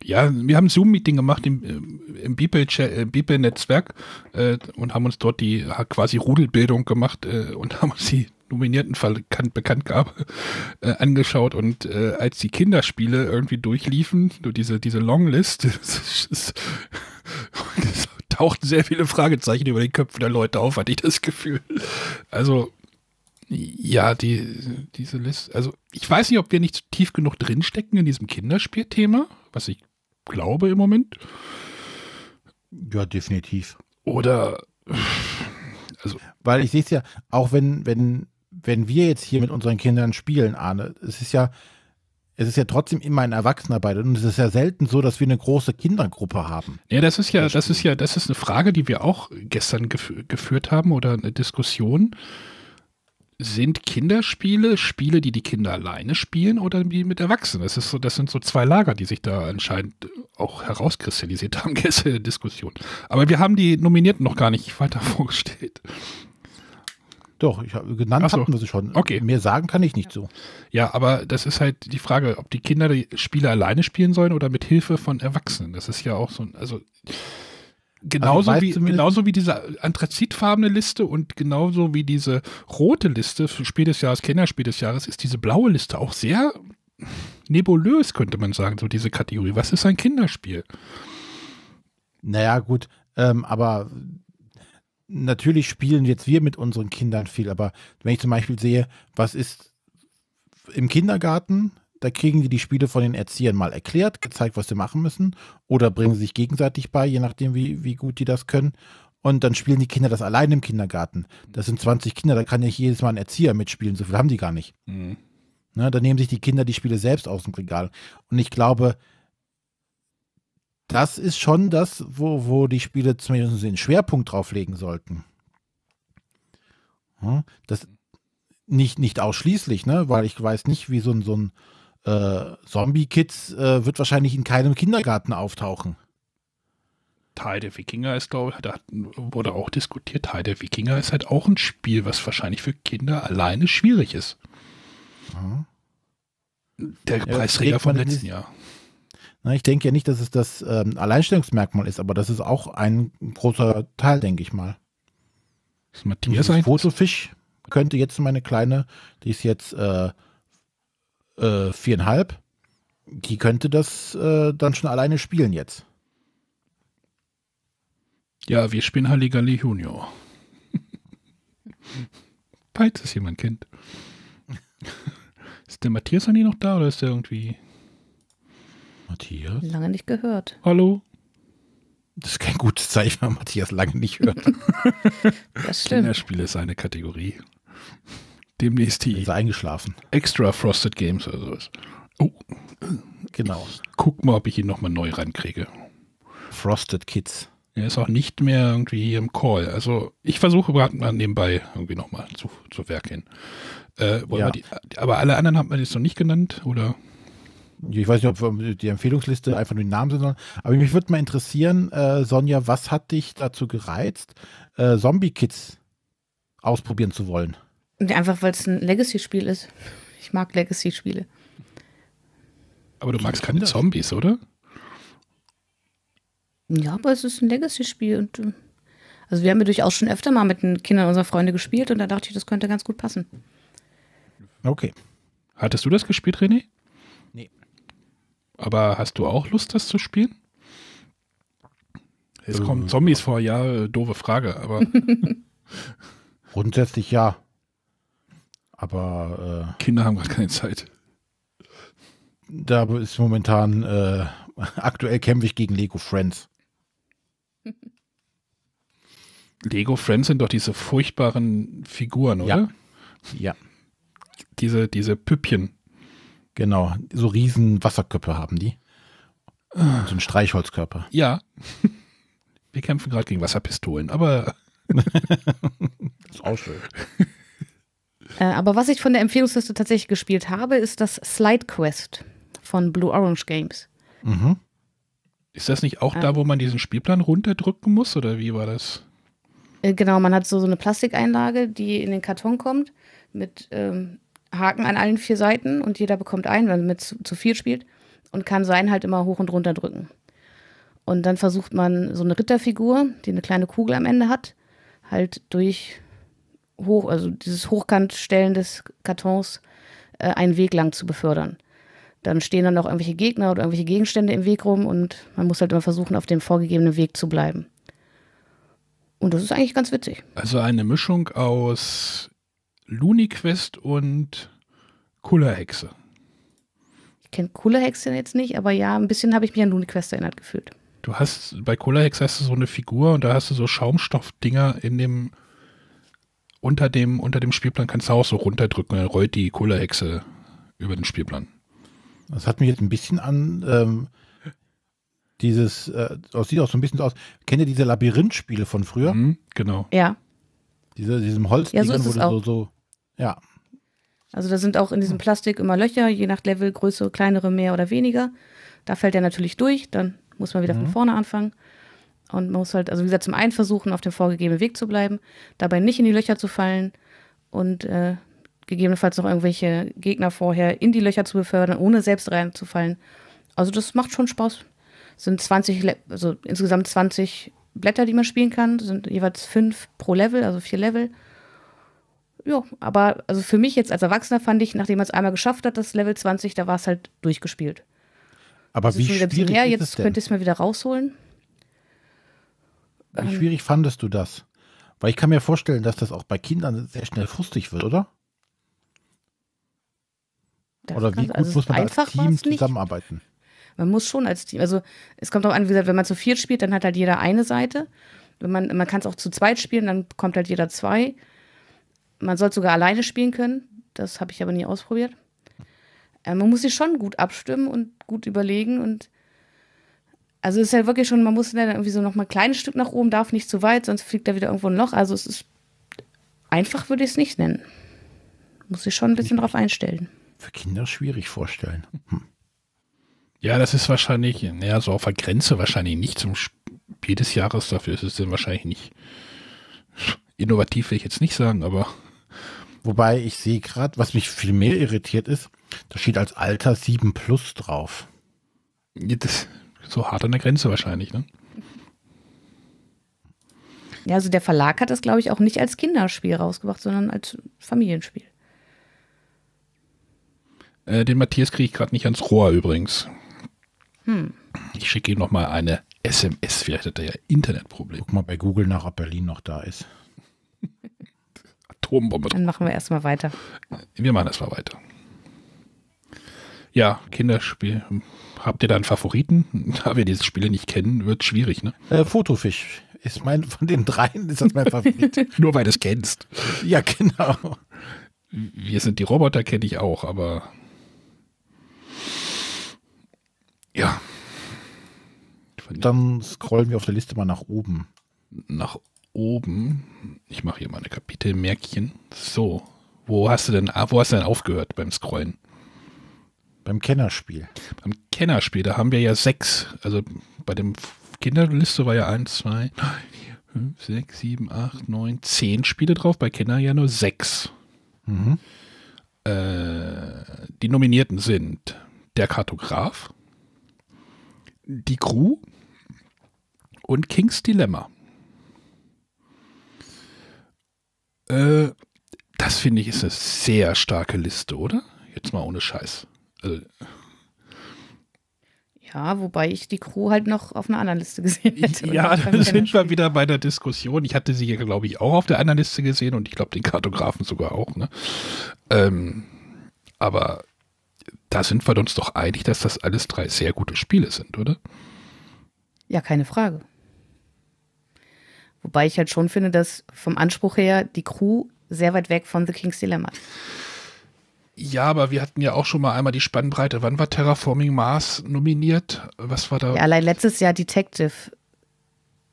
ja, wir haben ein Zoom-Meeting gemacht im, im Bibel-Netzwerk äh, äh, und haben uns dort die quasi Rudelbildung gemacht äh, und haben uns die nominierten Fall bekannt gab, äh, angeschaut und äh, als die Kinderspiele irgendwie durchliefen, nur diese, diese Longlist, tauchten sehr viele Fragezeichen über den Köpfen der Leute auf, hatte ich das Gefühl. Also, ja, die, diese Liste, also ich weiß nicht, ob wir nicht tief genug drinstecken in diesem Kinderspielthema, was ich glaube im Moment. Ja, definitiv. Oder also. Weil ich sehe es ja, auch wenn, wenn wenn wir jetzt hier mit unseren Kindern spielen, Arne, es ist ja, es ist ja trotzdem immer ein Erwachsenarbeit und es ist ja selten so, dass wir eine große Kindergruppe haben. Ja, das ist ja, das ist ja, das ist eine Frage, die wir auch gestern gef geführt haben oder eine Diskussion. Sind Kinderspiele Spiele, die die Kinder alleine spielen oder die mit Erwachsenen? Das, ist so, das sind so zwei Lager, die sich da anscheinend auch herauskristallisiert haben gestern in der Diskussion. Aber wir haben die Nominierten noch gar nicht weiter vorgestellt. Doch, ich habe genannt Ach so. hatten wir sie schon. Okay. Mehr sagen kann ich nicht so. Ja, aber das ist halt die Frage, ob die Kinder die Spiele alleine spielen sollen oder mit Hilfe von Erwachsenen. Das ist ja auch so ein, also genauso also wie genauso wie diese anthrazitfarbene Liste und genauso wie diese rote Liste für Spiel des Jahres, Kennerspiel des Jahres, ist diese blaue Liste auch sehr nebulös, könnte man sagen, so diese Kategorie. Was ist ein Kinderspiel? Naja, gut, ähm, aber natürlich spielen jetzt wir mit unseren Kindern viel, aber wenn ich zum Beispiel sehe, was ist im Kindergarten, da kriegen die die Spiele von den Erziehern mal erklärt, gezeigt, was sie machen müssen oder bringen sie sich gegenseitig bei, je nachdem, wie, wie gut die das können. Und dann spielen die Kinder das allein im Kindergarten. Das sind 20 Kinder, da kann ja jedes Mal ein Erzieher mitspielen, so viel haben die gar nicht. Mhm. Ne, da nehmen sich die Kinder die Spiele selbst aus dem Regal. Und ich glaube, das ist schon das, wo, wo die Spiele zumindest den Schwerpunkt drauf legen sollten. Ja, hm? das nicht, nicht ausschließlich, ne? weil ich weiß nicht, wie so ein, so ein äh, Zombie-Kids äh, wird wahrscheinlich in keinem Kindergarten auftauchen. Teil der Wikinger ist, glaube ich, da wurde auch diskutiert, Teil der Wikinger ist halt auch ein Spiel, was wahrscheinlich für Kinder alleine schwierig ist. Ja. Hm? Der ja, Preisträger von letzten Jahr. Ne, ich denke ja nicht, dass es das ähm, Alleinstellungsmerkmal ist, aber das ist auch ein großer Teil, denke ich mal. Ist Matthias ein Fotofisch könnte jetzt meine kleine, die ist jetzt äh, äh, viereinhalb, die könnte das äh, dann schon alleine spielen jetzt. Ja, wir spielen Halligalli Junior. Falls es jemand kennt. ist der Matthias eigentlich noch da oder ist der irgendwie Matthias? Lange nicht gehört. Hallo? Das ist kein gutes Zeichen, wenn Matthias lange nicht hört. das stimmt. Kinderspiele ist eine Kategorie. Demnächst die. Ist eingeschlafen. Extra Frosted Games oder sowas. Oh. Genau. Ich guck mal, ob ich ihn nochmal neu rankriege. Frosted Kids. Er ist auch nicht mehr irgendwie hier im Call. Also ich versuche gerade mal nebenbei irgendwie nochmal zu, zu Werk hin. Äh, ja. die, aber alle anderen hat man jetzt noch nicht genannt, oder? ich weiß nicht, ob die Empfehlungsliste einfach nur den Namen sind, aber mich würde mal interessieren, äh, Sonja, was hat dich dazu gereizt, äh, Zombie Kids ausprobieren zu wollen? Einfach, weil es ein Legacy-Spiel ist. Ich mag Legacy-Spiele. Aber du magst keine Zombies, oder? Ja, aber es ist ein Legacy-Spiel äh, also wir haben ja durchaus schon öfter mal mit den Kindern unserer Freunde gespielt und da dachte ich, das könnte ganz gut passen. Okay. Hattest du das gespielt, René? Aber hast du auch Lust, das zu spielen? Es ähm, kommen Zombies vor, ja, äh, doofe Frage, aber. Grundsätzlich ja. Aber. Äh, Kinder haben gerade keine Zeit. Da ist momentan. Äh, aktuell kämpfe ich gegen Lego Friends. Lego Friends sind doch diese furchtbaren Figuren, oder? Ja. ja. Diese, diese Püppchen. Genau, so riesen Wasserköpfe haben die. so ein Streichholzkörper. Ja. Wir kämpfen gerade gegen Wasserpistolen, aber. das ist auch schön. Äh, aber was ich von der Empfehlungsliste tatsächlich gespielt habe, ist das Slide Quest von Blue Orange Games. Mhm. Ist das nicht auch ähm, da, wo man diesen Spielplan runterdrücken muss oder wie war das? Äh, genau, man hat so, so eine Plastikeinlage, die in den Karton kommt mit ähm, Haken an allen vier Seiten und jeder bekommt einen, wenn man mit zu, zu viert spielt und kann seinen halt immer hoch und runter drücken. Und dann versucht man so eine Ritterfigur, die eine kleine Kugel am Ende hat, halt durch hoch, also dieses Hochkantstellen des Kartons äh, einen Weg lang zu befördern. Dann stehen dann noch irgendwelche Gegner oder irgendwelche Gegenstände im Weg rum und man muss halt immer versuchen, auf dem vorgegebenen Weg zu bleiben. Und das ist eigentlich ganz witzig. Also eine Mischung aus Looney Quest und Cooler Hexe. Ich kenne Cooler Hexe jetzt nicht, aber ja, ein bisschen habe ich mich an Looney Quest erinnert gefühlt. Du hast, bei Cooler Hexe hast du so eine Figur und da hast du so Schaumstoffdinger in dem, unter dem, unter dem Spielplan kannst du auch so runterdrücken, dann rollt die Cooler Hexe über den Spielplan. Das hat mich jetzt ein bisschen an, ähm, dieses, äh, das sieht auch so ein bisschen so aus. Kennt ihr diese Labyrinth-Spiele von früher? Mhm, genau. Ja. Diese, diesem Holz, ja, so wo du so, so ja. Also da sind auch in diesem Plastik immer Löcher, je nach Level, Levelgröße, kleinere mehr oder weniger. Da fällt er natürlich durch, dann muss man wieder mhm. von vorne anfangen. Und man muss halt, also wie gesagt, zum einen versuchen, auf dem vorgegebenen Weg zu bleiben, dabei nicht in die Löcher zu fallen und äh, gegebenenfalls noch irgendwelche Gegner vorher in die Löcher zu befördern, ohne selbst reinzufallen. Also das macht schon Spaß. Es Sind 20, Le also insgesamt 20 Blätter, die man spielen kann, sind jeweils fünf pro Level, also vier Level ja, aber also für mich jetzt als Erwachsener fand ich, nachdem man es einmal geschafft hat, das Level 20, da war es halt durchgespielt. Aber wie schwierig ist es denn? könnte ich es mir wieder rausholen. Wie ähm, schwierig fandest du das? Weil ich kann mir vorstellen, dass das auch bei Kindern sehr schnell frustig wird, oder? Oder wie gut also muss man als Team zusammenarbeiten? Man muss schon als Team, also es kommt auch an, wie gesagt, wenn man zu viert spielt, dann hat halt jeder eine Seite. Wenn man man kann es auch zu zweit spielen, dann kommt halt jeder zwei. Man soll sogar alleine spielen können. Das habe ich aber nie ausprobiert. Äh, man muss sich schon gut abstimmen und gut überlegen und also es ist ja halt wirklich schon, man muss dann irgendwie so nochmal ein kleines Stück nach oben, darf nicht zu weit, sonst fliegt da wieder irgendwo ein Loch. Also es ist einfach, würde ich es nicht nennen. Muss ich schon ein bisschen drauf einstellen. Für Kinder schwierig vorstellen. Hm. Ja, das ist wahrscheinlich, naja, so auf der Grenze wahrscheinlich nicht zum Spiel des Jahres. Dafür ist es dann wahrscheinlich nicht innovativ, will ich jetzt nicht sagen, aber Wobei ich sehe gerade, was mich viel mehr irritiert ist, da steht als Alter 7 plus drauf. Das, so hart an der Grenze wahrscheinlich, ne? Ja, also der Verlag hat das, glaube ich, auch nicht als Kinderspiel rausgebracht, sondern als Familienspiel. Äh, den Matthias kriege ich gerade nicht ans Rohr übrigens. Hm. Ich schicke ihm nochmal eine SMS. Vielleicht hat er ja Internetprobleme. Guck mal bei Google nach, ob Berlin noch da ist. Atombombe Dann machen wir erstmal weiter. Wir machen erstmal weiter. Ja, Kinderspiel. Habt ihr da einen Favoriten? Da wir diese Spiele nicht kennen, wird schwierig, ne? Äh, Fotofisch ist mein, von den dreien ist das mein Favorit. Nur weil du es kennst. Ja, genau. Wir sind die Roboter, kenne ich auch, aber. Ja. Dann scrollen wir auf der Liste mal nach oben. Nach oben. Ich mache hier meine Kapitelmärkchen. So, wo hast du denn, ah, wo hast du denn aufgehört beim Scrollen? Beim Kennerspiel. Beim Kennerspiel, da haben wir ja sechs. Also bei dem Kinderliste war ja eins, zwei, drei, fünf, sechs, sieben, acht, neun, zehn Spiele drauf. Bei Kenner ja nur sechs. Mhm. Äh, die Nominierten sind der Kartograf, die Crew und Kings Dilemma. Äh, das finde ich ist eine sehr starke Liste, oder? Jetzt mal ohne Scheiß. Also, ja, wobei ich die Crew halt noch auf einer anderen Liste gesehen hätte. Ja, da sind wir wieder bei der Diskussion. Ich hatte sie ja, glaube ich, auch auf der anderen Liste gesehen und ich glaube den Kartografen sogar auch. Ne? Ähm, aber da sind wir uns doch einig, dass das alles drei sehr gute Spiele sind, oder? Ja, keine Frage. Wobei ich halt schon finde, dass vom Anspruch her die Crew sehr weit weg von The King's Dilemma ist. Ja, aber wir hatten ja auch schon mal einmal die Spannbreite. Wann war Terraforming Mars nominiert? Was war da? Ja, allein letztes Jahr Detective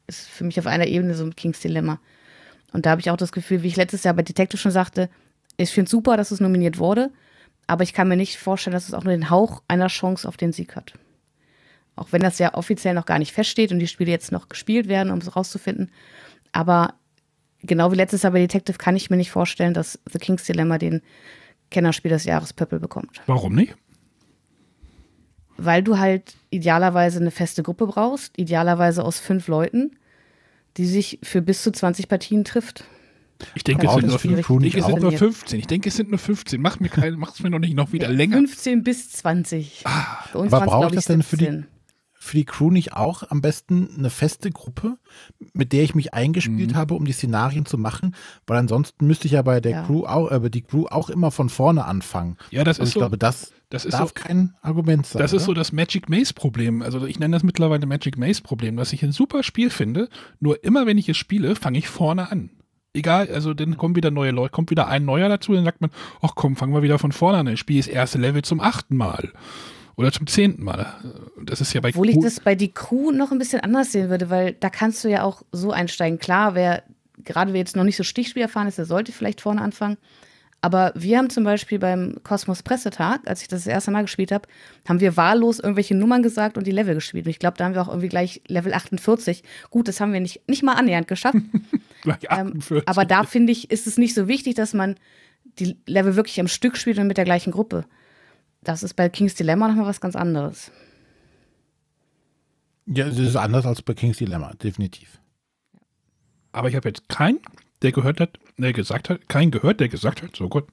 ist für mich auf einer Ebene so ein King's Dilemma. Und da habe ich auch das Gefühl, wie ich letztes Jahr bei Detective schon sagte, ich finde es super, dass es nominiert wurde, aber ich kann mir nicht vorstellen, dass es auch nur den Hauch einer Chance auf den Sieg hat. Auch wenn das ja offiziell noch gar nicht feststeht und die Spiele jetzt noch gespielt werden, um es rauszufinden. Aber genau wie letztes Jahr bei Detective kann ich mir nicht vorstellen, dass The King's Dilemma den Kennerspiel des Jahres Pöppel bekommt. Warum nicht? Weil du halt idealerweise eine feste Gruppe brauchst, idealerweise aus fünf Leuten, die sich für bis zu 20 Partien trifft. Genau, ich denke, es sind, nur 15. Ich, sind nur 15. ich denke, es sind nur 15. Mach mir keine, mach's mir noch nicht noch wieder länger. 15 bis 20. Ah, aber brauche das denn für die, für die Crew nicht auch am besten eine feste Gruppe, mit der ich mich eingespielt mhm. habe, um die Szenarien zu machen? Weil ansonsten müsste ich ja bei der ja. Crew auch, äh, die Crew auch immer von vorne anfangen. Ja, das Und ist ich so. glaube, das das ist Darf so, kein Argument sein. Das ist oder? so das Magic Maze Problem. Also ich nenne das mittlerweile Magic Maze Problem, dass ich ein super Spiel finde. Nur immer wenn ich es spiele, fange ich vorne an. Egal, also dann kommen wieder neue Leute, kommt wieder ein neuer dazu, dann sagt man, ach komm, fangen wir wieder von vorne an. Ich spiele das erste Level zum achten Mal. Oder zum zehnten Mal. Das ist ja bei Obwohl Crew ich das bei die Crew noch ein bisschen anders sehen würde, weil da kannst du ja auch so einsteigen. Klar, wer gerade wer jetzt noch nicht so Stichspiel erfahren ist, der sollte vielleicht vorne anfangen. Aber wir haben zum Beispiel beim Kosmos Pressetag, als ich das, das erste Mal gespielt habe, haben wir wahllos irgendwelche Nummern gesagt und die Level gespielt. Und ich glaube, da haben wir auch irgendwie gleich Level 48. Gut, das haben wir nicht, nicht mal annähernd geschafft. gleich 48. Ähm, aber da finde ich, ist es nicht so wichtig, dass man die Level wirklich am Stück spielt und mit der gleichen Gruppe. Das ist bei King's Dilemma nochmal was ganz anderes. Ja, es ist anders als bei King's Dilemma, definitiv. Aber ich habe jetzt keinen, der gehört hat, der gesagt hat, keinen gehört, der gesagt hat, so gut,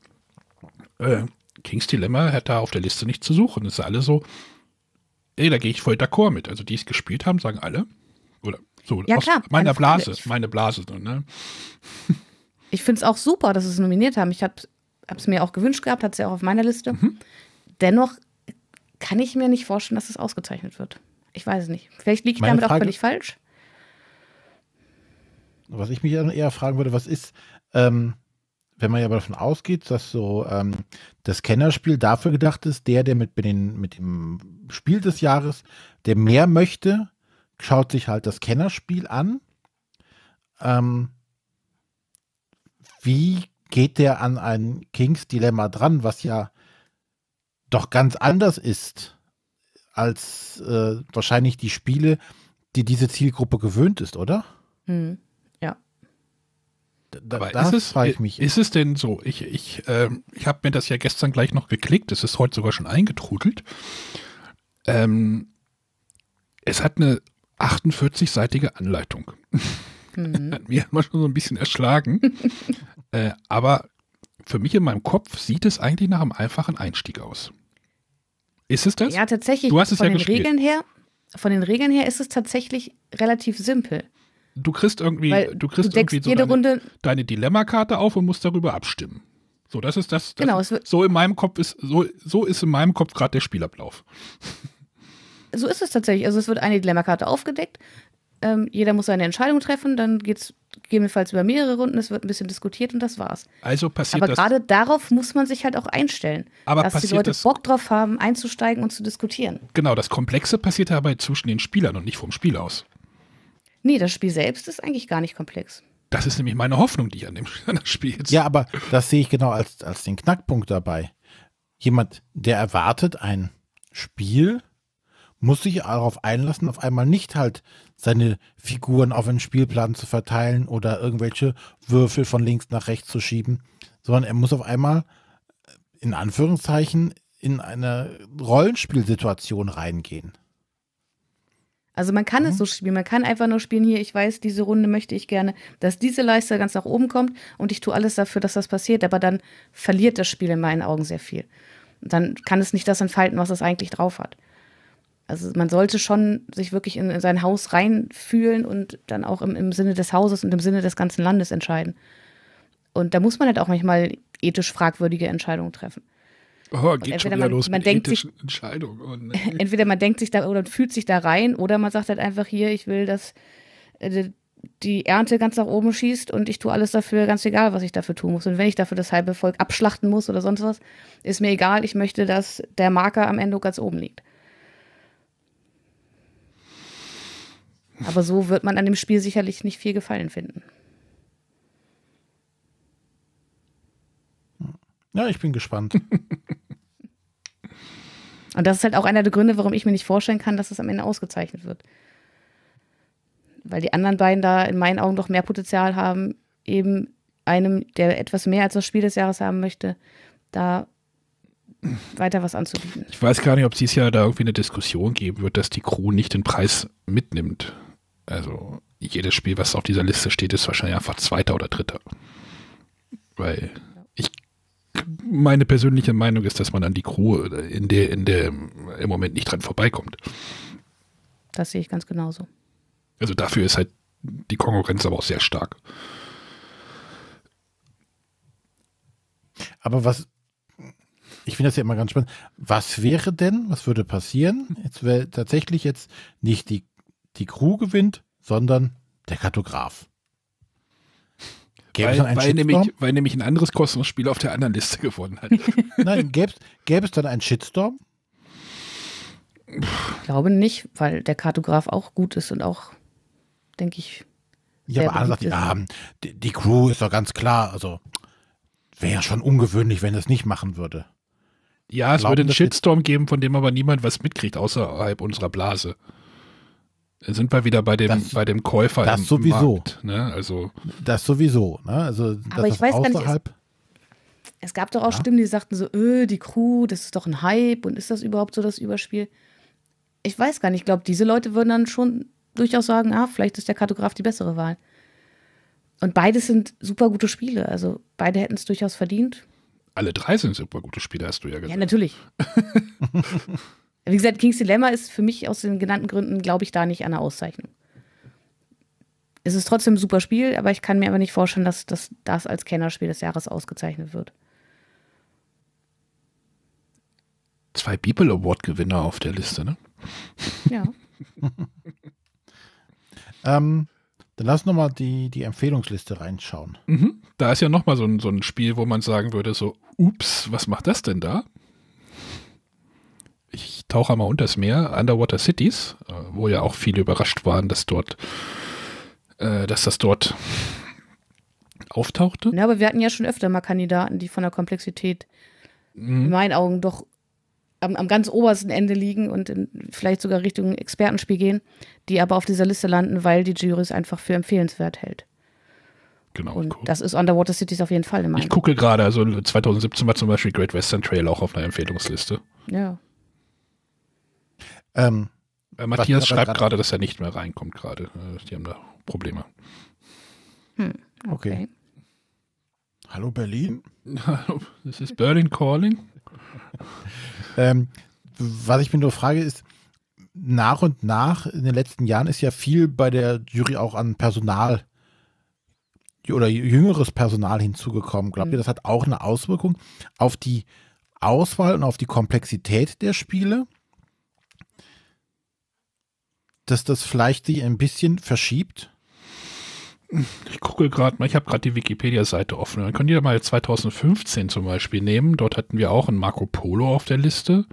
äh, King's Dilemma hat da auf der Liste nichts zu suchen. Das ist alles so, ey, da gehe ich voll d'accord mit. Also die es gespielt haben, sagen alle, oder so, ja, klar, also, meine Blase, Frage. meine Blase. Ne? ich finde es auch super, dass sie es nominiert haben. Ich habe es mir auch gewünscht gehabt, hat es ja auch auf meiner Liste. Mhm dennoch kann ich mir nicht vorstellen, dass es ausgezeichnet wird. Ich weiß es nicht. Vielleicht liege ich Meine damit Frage, auch völlig falsch. Was ich mich eher fragen würde, was ist, ähm, wenn man ja aber davon ausgeht, dass so ähm, das Kennerspiel dafür gedacht ist, der, der mit, mit, den, mit dem Spiel des Jahres, der mehr möchte, schaut sich halt das Kennerspiel an. Ähm, wie geht der an ein Kings Dilemma dran, was ja doch ganz anders ist als äh, wahrscheinlich die Spiele, die diese Zielgruppe gewöhnt ist, oder? Hm. Ja. Da, Aber das ist es, ich mich. Ist es denn so? Ich, ich, äh, ich habe mir das ja gestern gleich noch geklickt, es ist heute sogar schon eingetrudelt. Ähm, es hat eine 48-seitige Anleitung. Mhm. hat mir immer schon so ein bisschen erschlagen. äh, aber für mich in meinem Kopf sieht es eigentlich nach einem einfachen Einstieg aus. Ist es das? Ja, tatsächlich. Du hast es von ja den gespielt. Regeln her, von den Regeln her ist es tatsächlich relativ simpel. Du kriegst irgendwie, Weil du kriegst du irgendwie so deine, Runde deine Dilemma-Karte auf und musst darüber abstimmen. So, das ist das. das genau. so in meinem Kopf ist so, so ist in meinem Kopf gerade der Spielablauf. So ist es tatsächlich. Also es wird eine Dilemma-Karte aufgedeckt. Ähm, jeder muss seine Entscheidung treffen, dann geht es gegebenenfalls über mehrere Runden, es wird ein bisschen diskutiert und das war's. Also passiert Aber gerade darauf muss man sich halt auch einstellen, aber dass die Leute das Bock drauf haben, einzusteigen und zu diskutieren. Genau, das Komplexe passiert dabei zwischen den Spielern und nicht vom Spiel aus. Nee, das Spiel selbst ist eigentlich gar nicht komplex. Das ist nämlich meine Hoffnung, die ich an dem Spiel jetzt. Ja, aber das sehe ich genau als, als den Knackpunkt dabei. Jemand, der erwartet ein Spiel, muss sich darauf einlassen, auf einmal nicht halt seine Figuren auf einen Spielplan zu verteilen oder irgendwelche Würfel von links nach rechts zu schieben, sondern er muss auf einmal äh, in Anführungszeichen in eine Rollenspielsituation reingehen. Also man kann mhm. es so spielen, man kann einfach nur spielen, hier, ich weiß, diese Runde möchte ich gerne, dass diese Leiste ganz nach oben kommt und ich tue alles dafür, dass das passiert, aber dann verliert das Spiel in meinen Augen sehr viel. Und Dann kann es nicht das entfalten, was es eigentlich drauf hat. Also man sollte schon sich wirklich in, in sein Haus reinfühlen und dann auch im, im Sinne des Hauses und im Sinne des ganzen Landes entscheiden. Und da muss man halt auch manchmal ethisch fragwürdige Entscheidungen treffen. Oh, geht schon man, los man mit denkt sich, Entscheidungen. Oh, nee. Entweder man denkt sich da oder fühlt sich da rein oder man sagt halt einfach hier, ich will, dass äh, die Ernte ganz nach oben schießt und ich tue alles dafür, ganz egal, was ich dafür tun muss. Und wenn ich dafür das halbe Volk abschlachten muss oder sonst was, ist mir egal, ich möchte, dass der Marker am Ende ganz oben liegt. Aber so wird man an dem Spiel sicherlich nicht viel Gefallen finden. Ja, ich bin gespannt. Und das ist halt auch einer der Gründe, warum ich mir nicht vorstellen kann, dass es am Ende ausgezeichnet wird. Weil die anderen beiden da in meinen Augen doch mehr Potenzial haben, eben einem, der etwas mehr als das Spiel des Jahres haben möchte, da weiter was anzubieten. Ich weiß gar nicht, ob es dieses Jahr da irgendwie eine Diskussion geben wird, dass die Crew nicht den Preis mitnimmt. Also jedes Spiel, was auf dieser Liste steht, ist wahrscheinlich einfach Zweiter oder Dritter. Weil ich meine persönliche Meinung ist, dass man an die Crew äh, in der, in der ähm, im Moment nicht dran vorbeikommt. Das sehe ich ganz genauso. Also dafür ist halt die Konkurrenz aber auch sehr stark. Aber was, ich finde das ja immer ganz spannend. Was wäre denn, was würde passieren? Jetzt wäre tatsächlich jetzt nicht die die Crew gewinnt, sondern der Kartograf. Gäbe weil, es dann einen weil, nämlich, weil nämlich ein anderes Kosmos-Spiel auf der anderen Liste gewonnen hat. Nein, gäbe, gäbe es dann einen Shitstorm? Ich glaube nicht, weil der Kartograf auch gut ist und auch, denke ich. Ja, aber sagt, ja, die, die, Crew ist doch ganz klar. Also wäre ja schon ungewöhnlich, wenn es nicht machen würde. Ja, es Glauben, würde einen Shitstorm geben, von dem aber niemand was mitkriegt, außerhalb unserer Blase sind wir wieder bei dem, das, bei dem Käufer das im sowieso. Markt. Ne? Also, das sowieso. Ne? Also, Aber ich weiß gar nicht, es, es gab doch auch ja? Stimmen, die sagten so, öh, die Crew, das ist doch ein Hype und ist das überhaupt so das Überspiel? Ich weiß gar nicht. Ich glaube, diese Leute würden dann schon durchaus sagen, ah, vielleicht ist der Kartograf die bessere Wahl. Und beides sind super gute Spiele. Also beide hätten es durchaus verdient. Alle drei sind super gute Spiele, hast du ja gesagt. Ja, natürlich. Wie gesagt, Kings Dilemma ist für mich aus den genannten Gründen, glaube ich, da nicht an der Auszeichnung. Es ist trotzdem ein super Spiel, aber ich kann mir aber nicht vorstellen, dass, dass das als Kennerspiel des Jahres ausgezeichnet wird. Zwei People Award-Gewinner auf der Liste, ne? Ja. ähm, dann lass nochmal die, die Empfehlungsliste reinschauen. Mhm. Da ist ja nochmal so ein, so ein Spiel, wo man sagen würde, so, ups, was macht das denn da? ich tauche einmal unters Meer, Underwater Cities, äh, wo ja auch viele überrascht waren, dass dort, äh, dass das dort auftauchte. Ja, aber wir hatten ja schon öfter mal Kandidaten, die von der Komplexität mhm. in meinen Augen doch am, am, ganz obersten Ende liegen und in, vielleicht sogar Richtung Expertenspiel gehen, die aber auf dieser Liste landen, weil die Jury es einfach für empfehlenswert hält. Genau. Und das ist Underwater Cities auf jeden Fall. immer. Ich gucke gerade, also 2017 äh, war zum Beispiel Great Western Trail auch auf einer Empfehlungsliste. Ja. Ähm, äh, Matthias schreibt gerade, dass er nicht mehr reinkommt gerade. Äh, die haben da Probleme. Hm, okay. okay. Hallo Berlin. Hallo, das ist Berlin Calling. ähm, was ich mir nur frage ist, nach und nach in den letzten Jahren ist ja viel bei der Jury auch an Personal oder jüngeres Personal hinzugekommen. Glaubt ihr, hm. das hat auch eine Auswirkung auf die Auswahl und auf die Komplexität der Spiele? dass das vielleicht sich ein bisschen verschiebt? Ich gucke gerade mal, ich habe gerade die Wikipedia-Seite offen. Dann könnt ihr mal 2015 zum Beispiel nehmen. Dort hatten wir auch einen Marco Polo auf der Liste,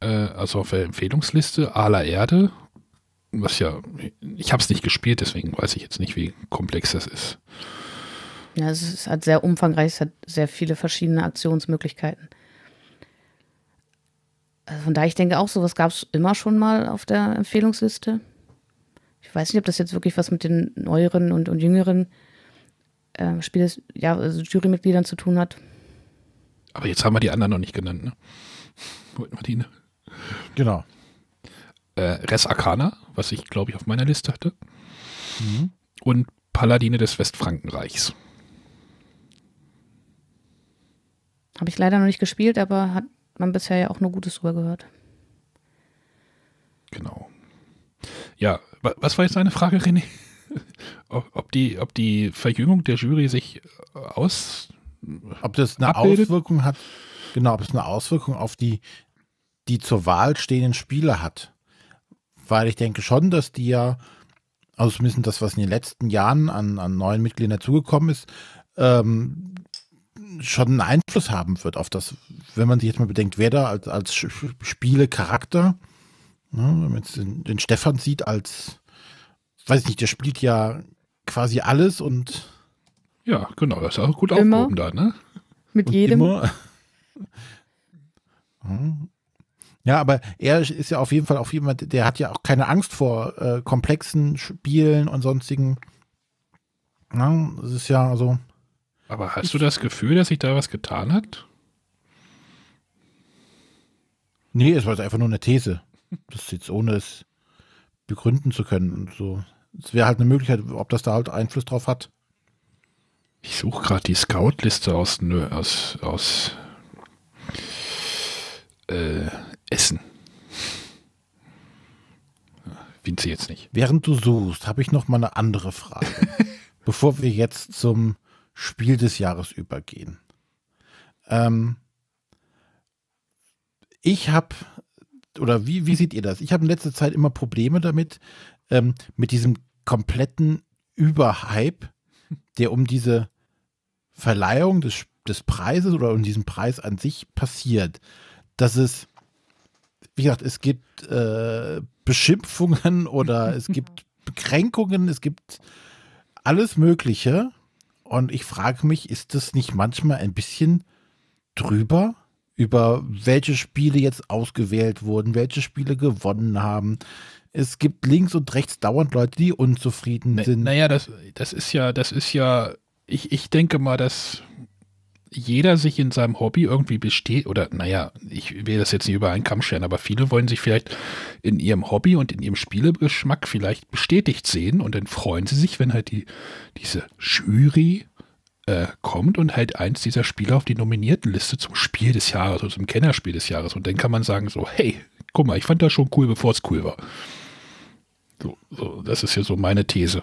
äh, also auf der Empfehlungsliste aller Erde. Was ja, ich habe es nicht gespielt, deswegen weiß ich jetzt nicht, wie komplex das ist. Ja, es ist halt sehr umfangreich, es hat sehr viele verschiedene Aktionsmöglichkeiten. Also von daher, ich denke auch, sowas gab es immer schon mal auf der Empfehlungsliste. Ich weiß nicht, ob das jetzt wirklich was mit den neueren und, und jüngeren äh, Spieles, ja, also Jurymitgliedern zu tun hat. Aber jetzt haben wir die anderen noch nicht genannt, ne? Wollten wir die, ne? Genau. Äh, Res Arcana, was ich, glaube ich, auf meiner Liste hatte. Mhm. Und Paladine des Westfrankenreichs. Habe ich leider noch nicht gespielt, aber hat man bisher ja auch nur Gutes drüber gehört. Genau. Ja, was war jetzt deine Frage, René? ob, die, ob die Verjüngung der Jury sich äh, aus. Ob das eine abbildet? Auswirkung hat. Genau, ob es eine Auswirkung auf die, die zur Wahl stehenden Spieler hat. Weil ich denke schon, dass die ja, also zumindest das, was in den letzten Jahren an, an neuen Mitgliedern dazugekommen ist, ähm, schon einen Einfluss haben wird auf das, wenn man sich jetzt mal bedenkt, wer da als, als Spielecharakter, ne, wenn man jetzt den, den Stefan sieht, als, weiß ich nicht, der spielt ja quasi alles und. Ja, genau, das ist auch gut immer, aufgehoben da, ne? Mit und jedem. Immer. Ja, aber er ist ja auf jeden Fall auch jemand, der hat ja auch keine Angst vor äh, komplexen Spielen und sonstigen. Ja, es ist ja also aber hast du das Gefühl, dass sich da was getan hat? Nee, es war einfach nur eine These. Das ist jetzt ohne es begründen zu können und so. Es wäre halt eine Möglichkeit, ob das da halt Einfluss drauf hat. Ich suche gerade die Scout-Liste aus, aus, aus äh, Essen. Winze jetzt nicht. Während du suchst, habe ich noch mal eine andere Frage. Bevor wir jetzt zum Spiel des Jahres übergehen. Ähm, ich habe, oder wie, wie seht ihr das? Ich habe in letzter Zeit immer Probleme damit, ähm, mit diesem kompletten Überhype, der um diese Verleihung des, des Preises oder um diesen Preis an sich passiert. Dass es, wie gesagt, es gibt äh, Beschimpfungen oder es gibt Kränkungen, es gibt alles Mögliche. Und ich frage mich, ist das nicht manchmal ein bisschen drüber, über welche Spiele jetzt ausgewählt wurden, welche Spiele gewonnen haben? Es gibt links und rechts dauernd Leute, die unzufrieden sind. Naja, das, das ist ja, das ist ja, ich, ich denke mal, dass jeder sich in seinem Hobby irgendwie besteht, oder naja, ich will das jetzt nicht über einen Kamm scheren, aber viele wollen sich vielleicht in ihrem Hobby und in ihrem Spielegeschmack vielleicht bestätigt sehen und dann freuen sie sich, wenn halt die, diese Jury äh, kommt und halt eins dieser Spiele auf die nominierten Liste zum Spiel des Jahres oder zum Kennerspiel des Jahres und dann kann man sagen so, hey, guck mal, ich fand das schon cool, bevor es cool war. So, so, das ist ja so meine These.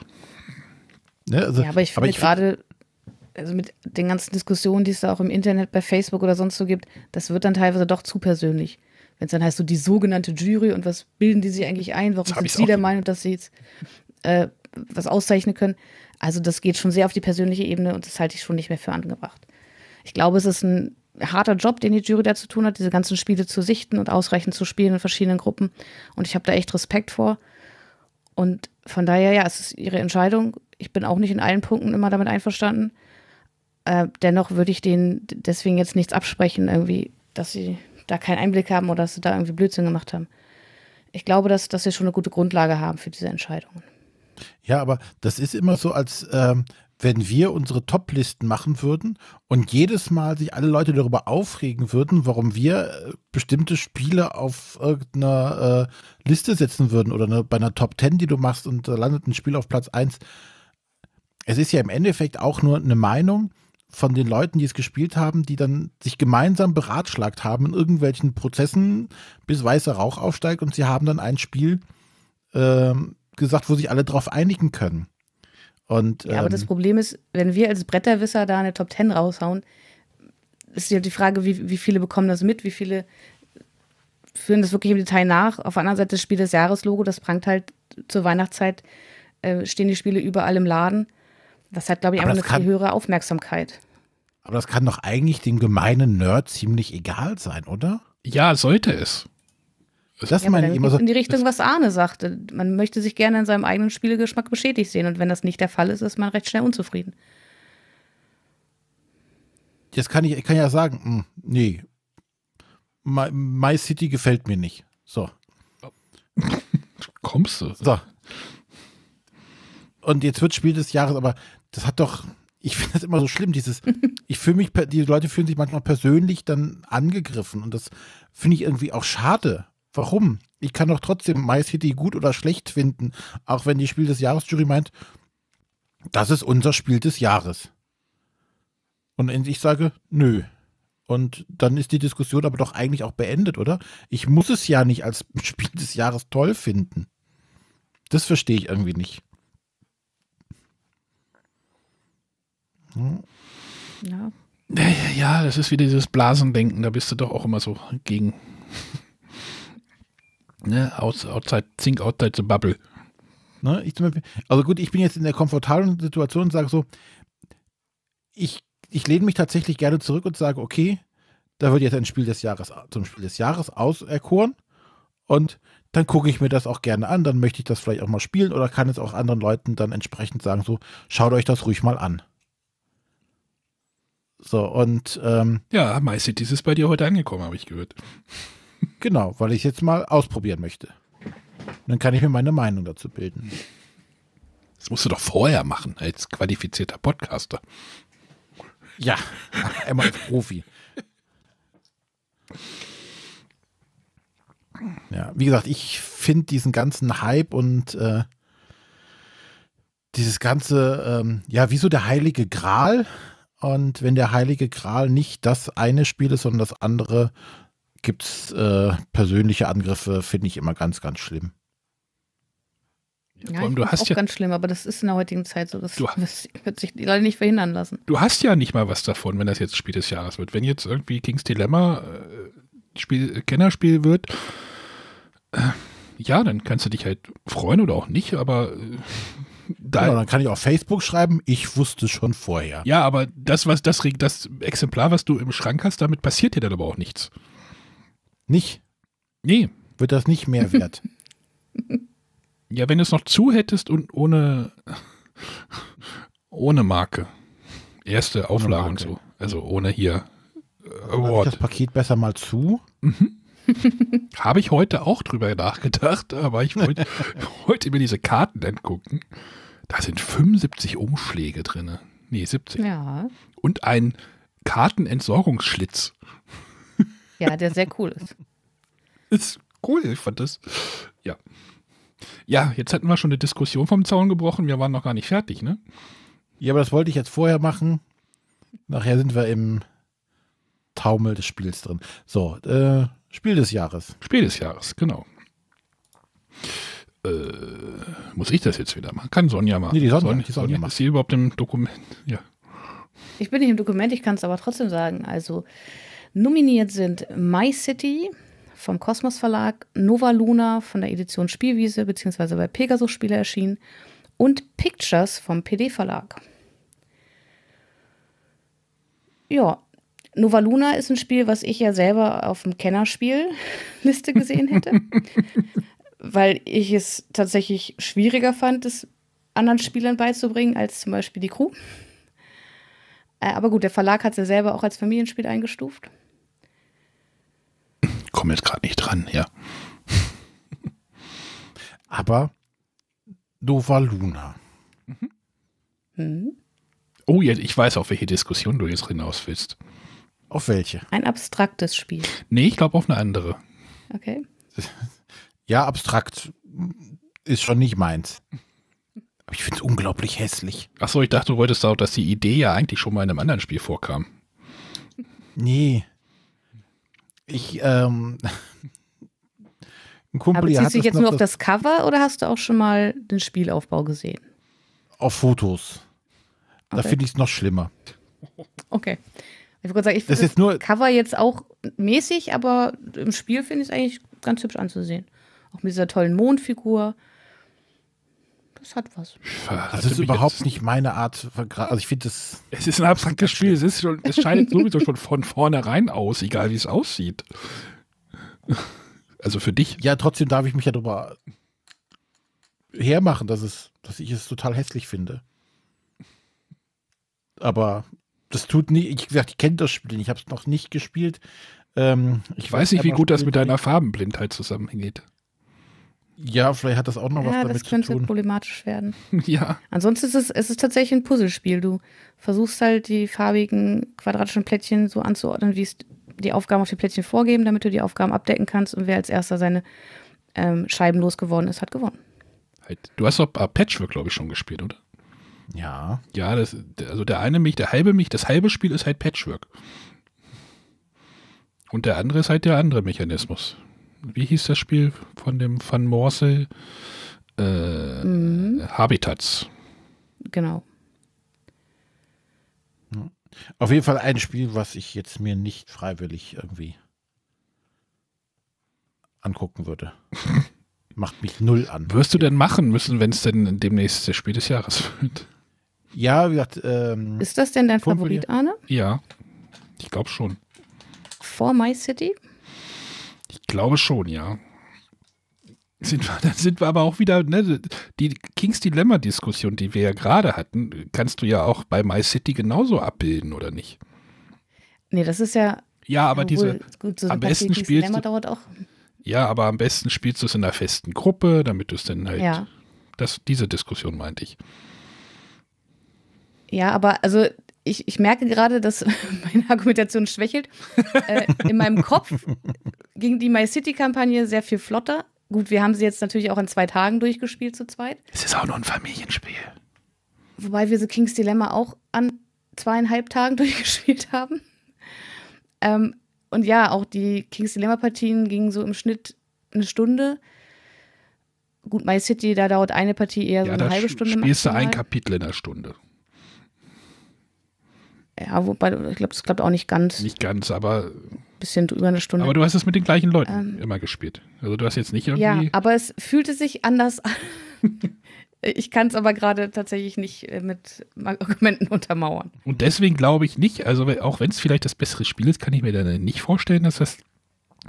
Ne, also, ja, aber ich finde gerade also mit den ganzen Diskussionen, die es da auch im Internet, bei Facebook oder sonst so gibt, das wird dann teilweise doch zu persönlich. Wenn es dann heißt, so die sogenannte Jury und was bilden die sich eigentlich ein, warum sind sie der Meinung, dass sie jetzt äh, was auszeichnen können. Also das geht schon sehr auf die persönliche Ebene und das halte ich schon nicht mehr für angebracht. Ich glaube, es ist ein harter Job, den die Jury da zu tun hat, diese ganzen Spiele zu sichten und ausreichend zu spielen in verschiedenen Gruppen. Und ich habe da echt Respekt vor. Und von daher, ja, es ist ihre Entscheidung. Ich bin auch nicht in allen Punkten immer damit einverstanden. Äh, dennoch würde ich denen deswegen jetzt nichts absprechen, irgendwie, dass sie da keinen Einblick haben oder dass sie da irgendwie Blödsinn gemacht haben. Ich glaube, dass, dass wir schon eine gute Grundlage haben für diese Entscheidungen. Ja, aber das ist immer so, als ähm, wenn wir unsere Top-Listen machen würden und jedes Mal sich alle Leute darüber aufregen würden, warum wir äh, bestimmte Spiele auf irgendeiner äh, Liste setzen würden oder eine, bei einer Top 10, die du machst und da landet ein Spiel auf Platz 1. Es ist ja im Endeffekt auch nur eine Meinung, von den Leuten, die es gespielt haben, die dann sich gemeinsam beratschlagt haben in irgendwelchen Prozessen, bis weißer Rauch aufsteigt und sie haben dann ein Spiel äh, gesagt, wo sich alle drauf einigen können. Und, ähm, ja, aber das ähm, Problem ist, wenn wir als Bretterwisser da eine Top Ten raushauen, ist ja die Frage, wie, wie viele bekommen das mit, wie viele führen das wirklich im Detail nach. Auf der anderen Seite das Spiel des Jahres Logo, das prangt halt zur Weihnachtszeit, äh, stehen die Spiele überall im Laden. Das hat, glaube ich, aber einfach eine viel höhere Aufmerksamkeit. Aber das kann doch eigentlich dem gemeinen Nerd ziemlich egal sein, oder? Ja, sollte es. Das ja, meine ich immer so. In die Richtung, was Arne sagte. Man möchte sich gerne in seinem eigenen Spielegeschmack bestätigt sehen. Und wenn das nicht der Fall ist, ist man recht schnell unzufrieden. Jetzt kann ich, ich kann ja sagen, hm, nee, My, My, City gefällt mir nicht. So. Kommst du? So. Und jetzt wird Spiel des Jahres, aber das hat doch, ich finde das immer so schlimm, dieses, ich fühle mich, die Leute fühlen sich manchmal persönlich dann angegriffen und das finde ich irgendwie auch schade. Warum? Ich kann doch trotzdem My City gut oder schlecht finden, auch wenn die Spiel des Jahres Jury meint, das ist unser Spiel des Jahres. Und ich sage, nö. Und dann ist die Diskussion aber doch eigentlich auch beendet, oder? Ich muss es ja nicht als Spiel des Jahres toll finden. Das verstehe ich irgendwie nicht. Hm. Ja. Ja, das ist wieder dieses Blasendenken, da bist du doch auch immer so gegen. ne, outside, think outside the bubble. Ne, ich, also gut, ich bin jetzt in der komfortablen Situation und sage so, ich, ich lehne mich tatsächlich gerne zurück und sage, okay, da wird jetzt ein Spiel des Jahres zum Spiel des Jahres auserkoren und dann gucke ich mir das auch gerne an, dann möchte ich das vielleicht auch mal spielen oder kann es auch anderen Leuten dann entsprechend sagen, so, schaut euch das ruhig mal an. So, und. Ähm, ja, MyCities ist bei dir heute angekommen, habe ich gehört. Genau, weil ich jetzt mal ausprobieren möchte. Dann kann ich mir meine Meinung dazu bilden. Das musst du doch vorher machen, als qualifizierter Podcaster. Ja, immer als Profi. Ja, wie gesagt, ich finde diesen ganzen Hype und äh, dieses ganze, ähm, ja, wieso der heilige Gral, und wenn der Heilige Gral nicht das eine Spiel ist, sondern das andere, gibt es äh, persönliche Angriffe, finde ich immer ganz, ganz schlimm. Ja, allem, du hast auch ja, ganz schlimm, aber das ist in der heutigen Zeit so. Das, du, das wird sich leider nicht verhindern lassen. Du hast ja nicht mal was davon, wenn das jetzt Spiel des Jahres wird. Wenn jetzt irgendwie Kings Dilemma äh, Spiel, äh, Kennerspiel wird, äh, ja, dann kannst du dich halt freuen oder auch nicht, aber äh, da genau, dann kann ich auf Facebook schreiben, ich wusste schon vorher. Ja, aber das, was das, das Exemplar, was du im Schrank hast, damit passiert dir dann aber auch nichts. Nicht? Nee. Wird das nicht mehr wert? ja, wenn du es noch zu hättest und ohne, ohne Marke. Erste Auflage und so. Also ohne hier. Äh, Award. Also ich das Paket besser mal zu. Mhm. Habe ich heute auch drüber nachgedacht, aber ich wollte, wollte mir diese Karten angucken. Da sind 75 Umschläge drin. Nee, 70. Ja. Und ein Kartenentsorgungsschlitz. Ja, der sehr cool ist. ist cool, ich fand das. Ja. Ja, jetzt hatten wir schon eine Diskussion vom Zaun gebrochen. Wir waren noch gar nicht fertig, ne? Ja, aber das wollte ich jetzt vorher machen. Nachher sind wir im Taumel des Spiels drin. So, äh, Spiel des Jahres. Spiel des Jahres, genau. Äh, muss ich das jetzt wieder machen? Kann Sonja machen. Nee, die Sonja, Sonja, die Sonja, Sonja Ist sie überhaupt im Dokument? Ja. Ich bin nicht im Dokument, ich kann es aber trotzdem sagen. Also nominiert sind My City vom Kosmos Verlag, Nova Luna von der Edition Spielwiese beziehungsweise bei Pegasus Spiele erschienen und Pictures vom PD Verlag. Ja, Nova Luna ist ein Spiel, was ich ja selber auf dem Kennerspielliste gesehen hätte, weil ich es tatsächlich schwieriger fand, es anderen Spielern beizubringen als zum Beispiel die Crew. Äh, aber gut, der Verlag hat es ja selber auch als Familienspiel eingestuft. komme jetzt gerade nicht dran, ja. Aber Nova Luna. Mhm. Oh, jetzt, ich weiß, auf welche Diskussion du jetzt hinaus willst. Auf welche? Ein abstraktes Spiel. Nee, ich glaube auf eine andere. Okay. Ja, abstrakt ist schon nicht meins. Aber ich finde es unglaublich hässlich. Achso, ich dachte, du wolltest auch, dass die Idee ja eigentlich schon mal in einem anderen Spiel vorkam. Nee. Ich, ähm. Ein Kumpel, Aber ziehst du jetzt nur auf das Cover oder hast du auch schon mal den Spielaufbau gesehen? Auf Fotos. Okay. Da finde ich es noch schlimmer. Okay. Ich würde sagen, ich finde das, das nur Cover jetzt auch mäßig, aber im Spiel finde ich es eigentlich ganz hübsch anzusehen. Auch mit dieser tollen Mondfigur. Das hat was. Das, ist überhaupt nicht meine Art. Also ich finde das. Es ist ein abstraktes Spiel. Es, ist schon, es scheidet sowieso schon von vornherein aus, egal wie es aussieht. Also für dich. Ja, trotzdem darf ich mich ja darüber hermachen, dass, es, dass ich es total hässlich finde. Aber das tut nicht, ich gesagt, ich kenne das Spiel, ich habe es noch nicht gespielt. Ähm, ich, ich weiß nicht, wie gut das mit deiner Farbenblindheit zusammengeht. Ja, vielleicht hat das auch noch ja, was damit zu tun. Das könnte problematisch werden. ja. Ansonsten ist es, es ist tatsächlich ein Puzzlespiel. Du versuchst halt die farbigen quadratischen Plättchen so anzuordnen, wie es die Aufgaben auf den Plättchen vorgeben, damit du die Aufgaben abdecken kannst und wer als erster seine ähm, Scheiben losgeworden ist, hat gewonnen. Halt, du hast doch äh, Patchwork, glaube ich, schon gespielt, oder? Ja. Ja, das, also der eine mich, der halbe mich, das halbe Spiel ist halt Patchwork. Und der andere ist halt der andere Mechanismus. Wie hieß das Spiel von dem Van Morsel? Mhm. Äh, mhm. Habitats. Genau. Auf jeden Fall ein Spiel, was ich jetzt mir nicht freiwillig irgendwie angucken würde. Macht mich null an. Wirst du denn machen müssen, wenn es denn demnächst das Spiel des Jahres wird? Ja, wie gesagt. Ähm, ist das denn dein Favorit, hier? Arne? Ja, ich glaube schon. For My City? Ich glaube schon, ja. Sind wir, dann sind wir aber auch wieder, ne, die Kings Dilemma-Diskussion, die wir ja gerade hatten, kannst du ja auch bei My City genauso abbilden, oder nicht? Nee, das ist ja. Ja, aber diese. Gut, so am besten Kings spielst Dilemma dauert auch. Ja, aber am besten spielst du es in einer festen Gruppe, damit du es dann halt. Ja. Das, diese Diskussion meinte ich. Ja, aber also ich, ich merke gerade, dass meine Argumentation schwächelt. äh, in meinem Kopf ging die My City-Kampagne sehr viel flotter. Gut, wir haben sie jetzt natürlich auch in zwei Tagen durchgespielt zu zweit. Es ist auch nur ein Familienspiel. Wobei wir The King's Dilemma auch an zweieinhalb Tagen durchgespielt haben. Ähm, und ja, auch die King's Dilemma-Partien gingen so im Schnitt eine Stunde. Gut, My City, da dauert eine Partie eher ja, so eine halbe Stunde. Spielst maximal. du ein Kapitel in einer Stunde. Ja, wobei, ich glaube, das klappt auch nicht ganz. Nicht ganz, aber. Bisschen über eine Stunde. Aber du hast es mit den gleichen Leuten ähm, immer gespielt. Also du hast jetzt nicht irgendwie. Ja, aber es fühlte sich anders an. ich kann es aber gerade tatsächlich nicht äh, mit Argumenten untermauern. Und deswegen glaube ich nicht, also auch wenn es vielleicht das bessere Spiel ist, kann ich mir dann nicht vorstellen, dass das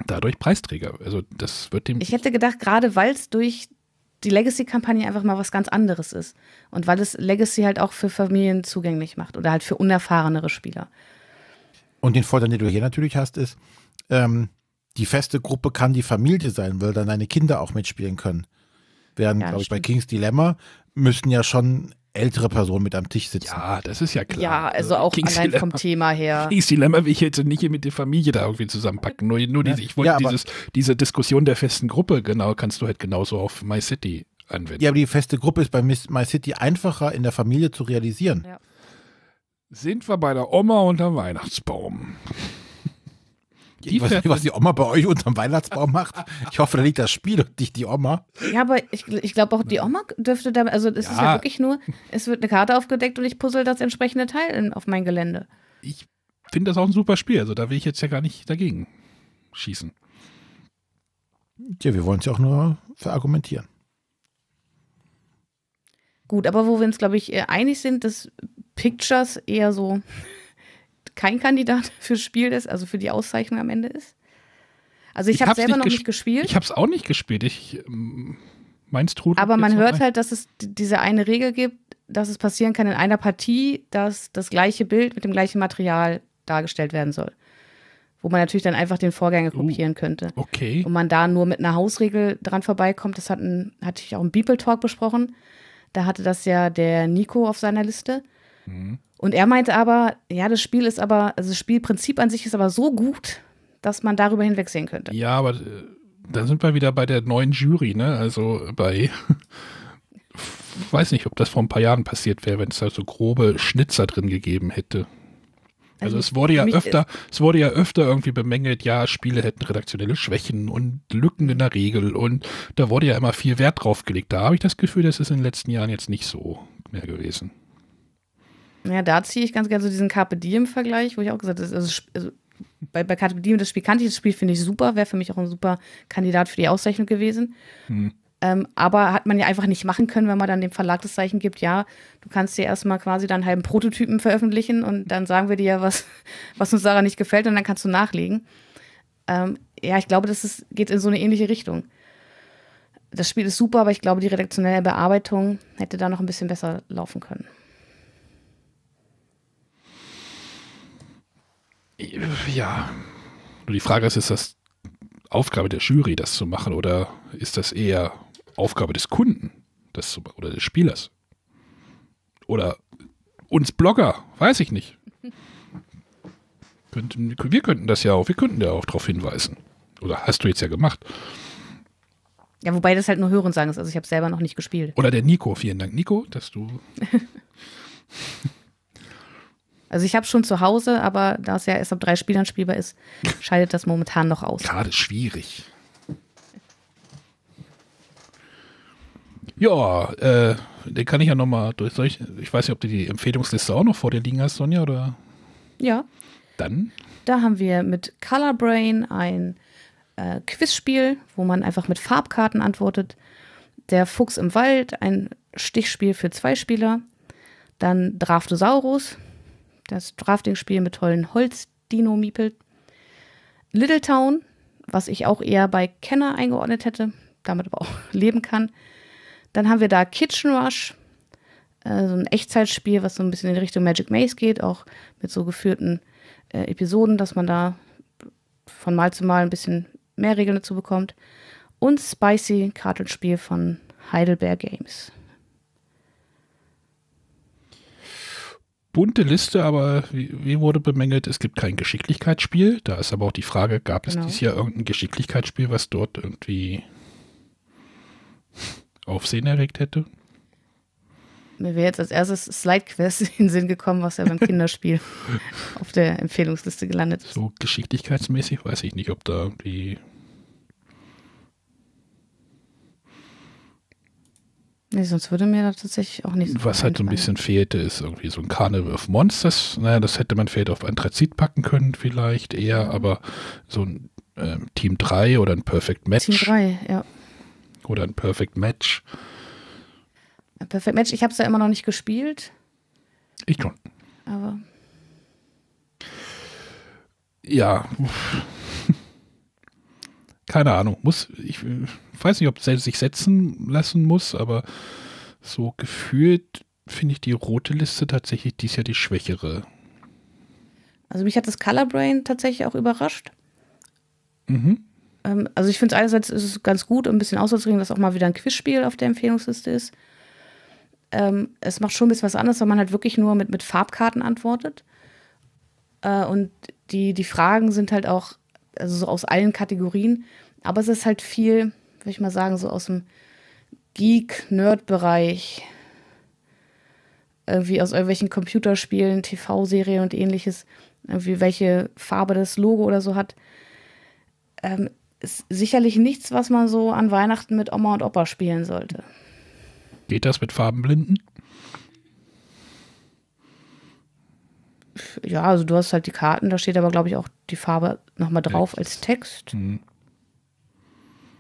dadurch Preisträger. Also das wird dem. Ich hätte gedacht, gerade weil es durch die Legacy-Kampagne einfach mal was ganz anderes ist. Und weil es Legacy halt auch für Familien zugänglich macht oder halt für unerfahrenere Spieler. Und den Vorteil, den du hier natürlich hast, ist, ähm, die feste Gruppe kann die Familie sein, weil dann deine Kinder auch mitspielen können. Während, ja, glaube ich, stimmt. bei King's Dilemma müssten ja schon ältere Person mit am Tisch sitzen. Ja, das ist ja klar. Ja, also auch Kings allein Dilemma, vom Thema her. Kings Dilemma will ich jetzt nicht mit der Familie da irgendwie zusammenpacken. Nur, nur diese, ich wollte ja, dieses, diese Diskussion der festen Gruppe, genau, kannst du halt genauso auf My City anwenden. Ja, aber die feste Gruppe ist bei My City einfacher in der Familie zu realisieren. Ja. Sind wir bei der Oma unterm Weihnachtsbaum? Die was, was, die Oma bei euch unterm Weihnachtsbaum macht. Ich hoffe, da liegt das Spiel und nicht die Oma. Ja, aber ich, ich glaube auch die Oma dürfte da, also es ja. ist ja wirklich nur, es wird eine Karte aufgedeckt und ich puzzle das entsprechende Teil in, auf mein Gelände. Ich finde das auch ein super Spiel, also da will ich jetzt ja gar nicht dagegen schießen. Tja, wir wollen es ja auch nur verargumentieren. Gut, aber wo wir uns, glaube ich, äh, einig sind, dass Pictures eher so kein Kandidat fürs Spiel ist, also für die Auszeichnung am Ende ist? Also ich, ich habe selber nicht noch nicht gespielt. Ich habe es auch nicht gespielt. Ich ähm, meins trudelt. Aber man hört halt, dass es diese eine Regel gibt, dass es passieren kann in einer Partie, dass das gleiche Bild mit dem gleichen Material dargestellt werden soll. Wo man natürlich dann einfach den Vorgänger oh, kopieren uh, könnte. Okay. Und man da nur mit einer Hausregel dran vorbeikommt, das hatten, hatte ich auch im Beeple Talk besprochen. Da hatte das ja der Nico auf seiner Liste. Mhm. Und er meinte aber, ja, das Spiel ist aber, also das Spielprinzip an sich ist aber so gut, dass man darüber hinwegsehen könnte. Ja, aber äh, da sind wir wieder bei der neuen Jury, ne? Also bei, weiß nicht, ob das vor ein paar Jahren passiert wäre, wenn es da so grobe Schnitzer drin gegeben hätte. Also, also es wurde ja äh, öfter, es wurde ja öfter irgendwie bemängelt, ja, Spiele hätten redaktionelle Schwächen und Lücken in der Regel und da wurde ja immer viel Wert drauf gelegt. Da habe ich das Gefühl, das ist in den letzten Jahren jetzt nicht so mehr gewesen. Ja, da ziehe ich ganz gerne so diesen Carpe Diem-Vergleich, wo ich auch gesagt habe, also, also bei, bei Carpe Diem, das Spiel kannte ich, das Spiel finde ich super, wäre für mich auch ein super Kandidat für die Auszeichnung gewesen. Mhm. Ähm, aber hat man ja einfach nicht machen können, wenn man dann dem Verlag das Zeichen gibt, ja, du kannst dir erstmal quasi dann halben Prototypen veröffentlichen und dann sagen wir dir ja, was, was uns daran nicht gefällt und dann kannst du nachlegen. Ähm, ja, ich glaube, das ist, geht in so eine ähnliche Richtung. Das Spiel ist super, aber ich glaube, die redaktionelle Bearbeitung hätte da noch ein bisschen besser laufen können. Ja. Nur die Frage ist, ist das Aufgabe der Jury, das zu machen, oder ist das eher Aufgabe des Kunden das zu, oder des Spielers? Oder uns Blogger, weiß ich nicht. Könnten, wir könnten das ja auch, wir könnten ja auch darauf hinweisen. Oder hast du jetzt ja gemacht. Ja, wobei das halt nur Hörensagen ist. Also ich habe selber noch nicht gespielt. Oder der Nico, vielen Dank, Nico, dass du Also ich habe schon zu Hause, aber da es ja erst ab drei Spielern spielbar ist, scheidet das momentan noch aus. Gerade schwierig. Ja, äh, den kann ich ja nochmal durch. Ich, ich weiß nicht, ob du die Empfehlungsliste auch noch vor dir liegen hast, Sonja, oder? Ja. Dann? Da haben wir mit Colorbrain ein äh, Quizspiel, wo man einfach mit Farbkarten antwortet. Der Fuchs im Wald, ein Stichspiel für zwei Spieler. Dann Draftosaurus, das Drafting-Spiel mit tollen Holz-Dino-Miepel. Little Town, was ich auch eher bei Kenner eingeordnet hätte, damit aber auch leben kann. Dann haben wir da Kitchen Rush, äh, so ein Echtzeitspiel, was so ein bisschen in Richtung Magic Maze geht, auch mit so geführten äh, Episoden, dass man da von Mal zu Mal ein bisschen mehr Regeln dazu bekommt. Und Spicy Kartenspiel von Heidelberg Games. bunte Liste, aber wie, wie, wurde bemängelt, es gibt kein Geschicklichkeitsspiel. Da ist aber auch die Frage, gab genau. es dieses Jahr irgendein Geschicklichkeitsspiel, was dort irgendwie Aufsehen erregt hätte? Mir wäre jetzt als erstes Slide Quest in den Sinn gekommen, was ja beim Kinderspiel auf der Empfehlungsliste gelandet ist. So geschicklichkeitsmäßig weiß ich nicht, ob da irgendwie Nee, sonst würde mir da tatsächlich auch nichts. Was halt so ein bisschen fehlte, ist irgendwie so ein Carnival of Monsters. Naja, das hätte man vielleicht auf Anthrazit packen können, vielleicht eher, mhm. aber so ein äh, Team 3 oder ein Perfect Match. Team 3, ja. Oder ein Perfect Match. Ein Perfect Match, ich habe es ja immer noch nicht gespielt. Ich schon. Aber. Ja. Uff keine Ahnung, muss, ich weiß nicht, ob es sich setzen lassen muss, aber so gefühlt finde ich die rote Liste tatsächlich dies Jahr die schwächere. Also mich hat das Colorbrain tatsächlich auch überrascht. Mhm. Ähm, also ich finde es einerseits ist es ganz gut, um ein bisschen auszudringen, dass auch mal wieder ein Quizspiel auf der Empfehlungsliste ist. Ähm, es macht schon ein bisschen was anderes, weil man halt wirklich nur mit, mit Farbkarten antwortet. Äh, und die, die Fragen sind halt auch also so aus allen Kategorien. Aber es ist halt viel, würde ich mal sagen, so aus dem Geek-Nerd-Bereich. Irgendwie aus irgendwelchen Computerspielen, TV-Serien und ähnliches. Irgendwie welche Farbe das Logo oder so hat. Ähm, ist sicherlich nichts, was man so an Weihnachten mit Oma und Opa spielen sollte. Geht das mit Farbenblinden? ja, also du hast halt die Karten, da steht aber, glaube ich, auch die Farbe nochmal drauf Text. als Text. Mhm.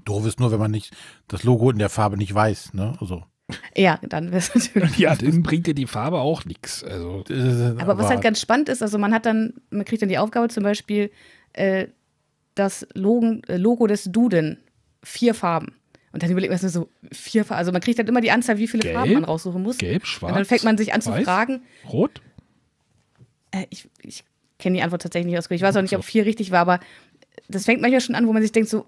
Doof ist nur, wenn man nicht das Logo in der Farbe nicht weiß, ne? Also. Ja, dann wäre es natürlich. Ja, dann bringt dir die Farbe auch nichts. Also, aber, aber, was halt ganz spannend ist, also man hat dann, man kriegt dann die Aufgabe zum Beispiel, äh, das Logo, äh, Logo des Duden, vier Farben. Und dann überlegt man so, vier Farben. Also man kriegt dann immer die Anzahl, wie viele Gelb, Farben man raussuchen muss. Gelb, schwarz. Und dann fängt man sich an zu weiß, fragen. Rot? Äh, ich, ich kenne die Antwort tatsächlich nicht ausgehört. Ich weiß auch nicht, ob vier richtig war, aber das fängt manchmal schon an, wo man sich denkt, so,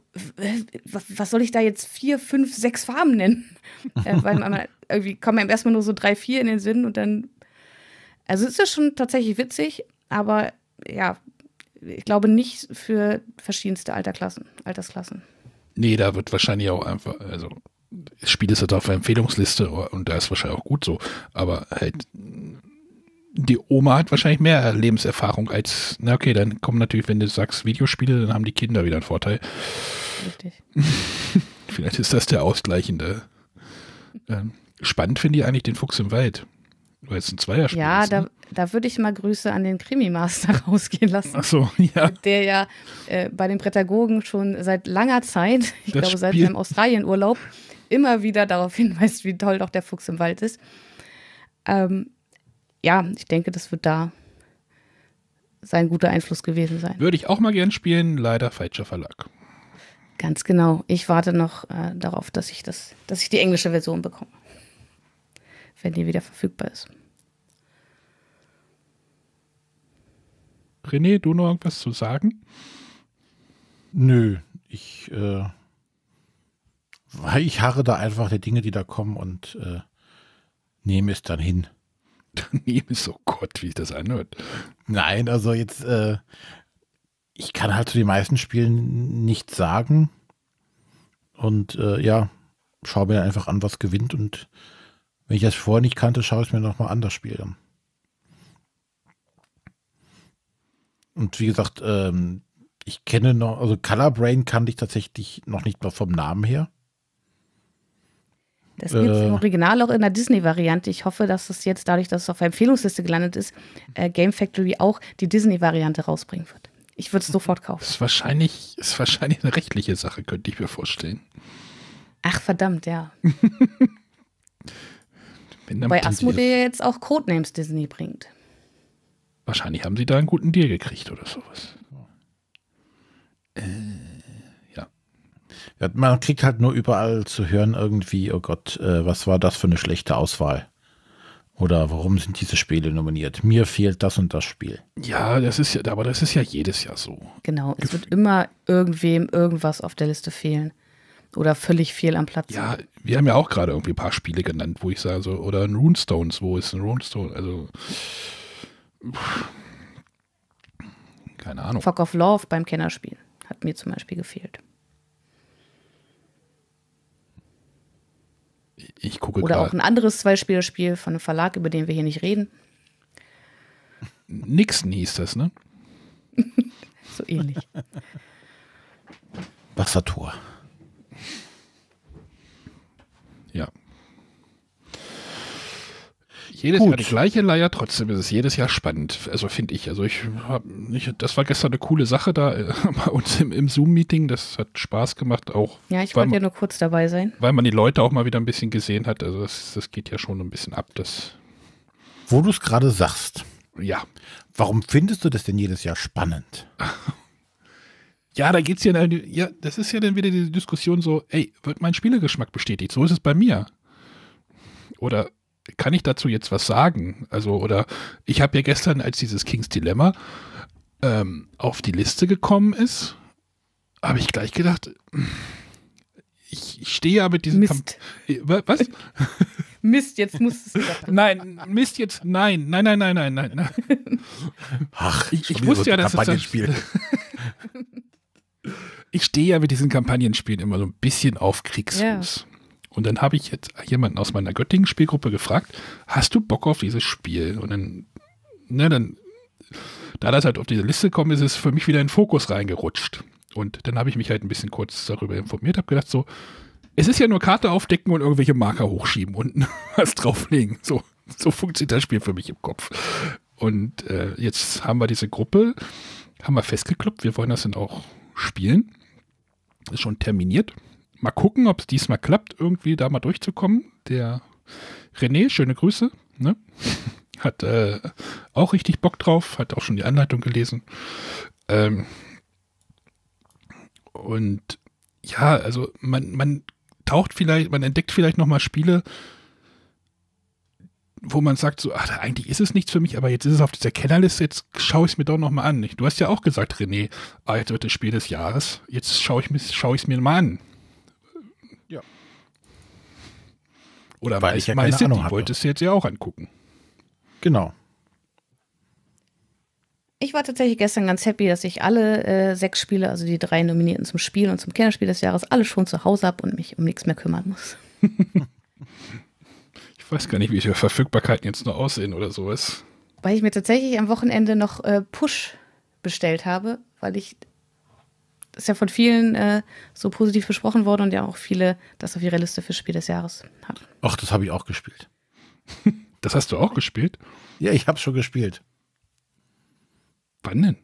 was soll ich da jetzt vier, fünf, sechs Farben nennen? äh, weil man irgendwie kommen einem erstmal nur so drei, vier in den Sinn und dann. Also ist das schon tatsächlich witzig, aber ja, ich glaube nicht für verschiedenste Alterklassen, Altersklassen. Nee, da wird wahrscheinlich auch einfach, also das Spiel ist halt auf der Empfehlungsliste und da ist wahrscheinlich auch gut so, aber halt die Oma hat wahrscheinlich mehr Lebenserfahrung als, na okay, dann kommen natürlich, wenn du sagst Videospiele, dann haben die Kinder wieder einen Vorteil. Richtig. Vielleicht ist das der ausgleichende. Ähm, spannend finde ich eigentlich den Fuchs im Wald. Weil es ein Zweierspiel ja, ist. Ja, ne? da, da würde ich mal Grüße an den Krimi-Master rausgehen lassen. Ach so, ja. Der ja äh, bei den Prädagogen schon seit langer Zeit, ich das glaube seit seinem Australienurlaub, immer wieder darauf hinweist, wie toll doch der Fuchs im Wald ist. Ähm, ja, ich denke, das wird da sein guter Einfluss gewesen sein. Würde ich auch mal gern spielen, leider falscher Verlag. Ganz genau. Ich warte noch äh, darauf, dass ich das, dass ich die englische Version bekomme. Wenn die wieder verfügbar ist. René, du noch irgendwas zu sagen? Nö, ich, äh, ich harre da einfach der Dinge, die da kommen und äh, nehme es dann hin daneben ist. Oh Gott, wie ich das anhört. Nein, also jetzt, äh, ich kann halt zu den meisten Spielen nichts sagen. Und äh, ja, schau mir einfach an, was gewinnt. Und wenn ich das vorher nicht kannte, schaue ich mir nochmal an das Spiel an. Und wie gesagt, ähm, ich kenne noch, also Colorbrain kannte ich tatsächlich noch nicht mal vom Namen her. Das gibt es äh. im Original auch in der Disney-Variante. Ich hoffe, dass es jetzt, dadurch, dass es auf der Empfehlungsliste gelandet ist, äh, Game Factory auch die Disney-Variante rausbringen wird. Ich würde es mhm. sofort kaufen. Ist wahrscheinlich, ist wahrscheinlich eine rechtliche Sache, könnte ich mir vorstellen. Ach, verdammt, ja. Bei Asmodee jetzt auch Codenames Disney bringt. Wahrscheinlich haben sie da einen guten Deal gekriegt oder sowas. Äh. Ja, man kriegt halt nur überall zu hören irgendwie, oh Gott, äh, was war das für eine schlechte Auswahl? Oder warum sind diese Spiele nominiert? Mir fehlt das und das Spiel. Ja, das ist ja, aber das ist ja jedes Jahr so. Genau, es wird immer irgendwem irgendwas auf der Liste fehlen. Oder völlig fehl am Platz. Ja, wir haben ja auch gerade irgendwie ein paar Spiele genannt, wo ich sage, so, oder ein Runestones, wo ist ein Runestone? Also. keine Ahnung. Fog of Love beim Kennerspiel hat mir zum Beispiel gefehlt. Ich gucke Oder grad. auch ein anderes Zweispielerspiel von einem Verlag, über den wir hier nicht reden. Nixon hieß das, ne? so ähnlich. Was war Tor? jedes Gut. Jahr die gleiche Leier, trotzdem ist es jedes Jahr spannend. Also finde ich. Also ich, hab, ich, das war gestern eine coole Sache da äh, bei uns im, im Zoom-Meeting. Das hat Spaß gemacht auch. Ja, ich wollte ja nur kurz dabei sein. Weil man die Leute auch mal wieder ein bisschen gesehen hat. Also das, das geht ja schon ein bisschen ab. Das Wo du es gerade sagst. Ja. Warum findest du das denn jedes Jahr spannend? Ja, da geht's ja, ja, das ist ja dann wieder diese Diskussion so, ey, wird mein Spielergeschmack bestätigt? So ist es bei mir. Oder kann ich dazu jetzt was sagen? Also, oder ich habe ja gestern, als dieses Kings Dilemma ähm, auf die Liste gekommen ist, habe ich gleich gedacht, ich, ich stehe ja mit diesem Mist. Kamp was? Mist, jetzt du es. nein, Mist, jetzt nein, nein, nein, nein, nein, nein. Ach, ich, ich wusste ja, dass es das Ich stehe ja mit diesen Kampagnenspielen immer so ein bisschen auf Kriegsfuß. Ja. Und dann habe ich jetzt jemanden aus meiner Göttingen-Spielgruppe gefragt, hast du Bock auf dieses Spiel? Und dann, ne, dann, da das halt auf diese Liste kommt, ist es für mich wieder in den Fokus reingerutscht. Und dann habe ich mich halt ein bisschen kurz darüber informiert, habe gedacht so, es ist ja nur Karte aufdecken und irgendwelche Marker hochschieben und was drauflegen. So, so funktioniert das Spiel für mich im Kopf. Und äh, jetzt haben wir diese Gruppe, haben wir festgekloppt, wir wollen das dann auch spielen. Ist schon terminiert mal gucken, ob es diesmal klappt, irgendwie da mal durchzukommen. Der René, schöne Grüße, ne? hat äh, auch richtig Bock drauf, hat auch schon die Anleitung gelesen. Ähm, und ja, also man, man taucht vielleicht, man entdeckt vielleicht nochmal Spiele, wo man sagt, so, ach, eigentlich ist es nichts für mich, aber jetzt ist es auf dieser Kennerliste, jetzt schaue ich es mir doch nochmal an. Du hast ja auch gesagt, René, ah, jetzt wird das Spiel des Jahres, jetzt schaue ich es schau mir mal an. Ja. Oder weil, weil ich ja meine, keine Ahnung hatte. wolltest du jetzt ja auch angucken. Genau. Ich war tatsächlich gestern ganz happy, dass ich alle äh, sechs Spiele, also die drei Nominierten zum Spiel und zum Kennerspiel des Jahres, alle schon zu Hause habe und mich um nichts mehr kümmern muss. ich weiß gar nicht, wie die Verfügbarkeiten jetzt noch aussehen oder sowas. Weil ich mir tatsächlich am Wochenende noch äh, Push bestellt habe, weil ich ist ja von vielen äh, so positiv besprochen worden und ja auch viele das auf ihre Liste für Spiel des Jahres hat. Ach, das habe ich auch gespielt. das hast du auch gespielt? Ja, ich habe schon gespielt. Wann denn?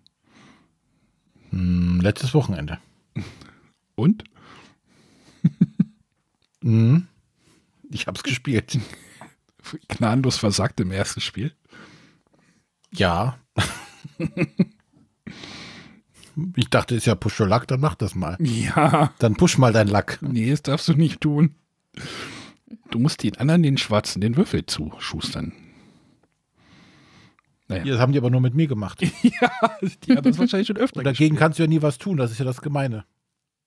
Hm, letztes Wochenende. Und? hm, ich habe es gespielt. Gnadenlos versagt im ersten Spiel. Ja. Ich dachte, ist ja Push Your Luck, dann mach das mal. Ja. Dann push mal dein Lack. Nee, das darfst du nicht tun. Du musst den anderen, den Schwarzen, den Würfel zuschustern. Naja. Das haben die aber nur mit mir gemacht. ja, die haben das wahrscheinlich schon öfter. Und dagegen gespielt. kannst du ja nie was tun, das ist ja das Gemeine.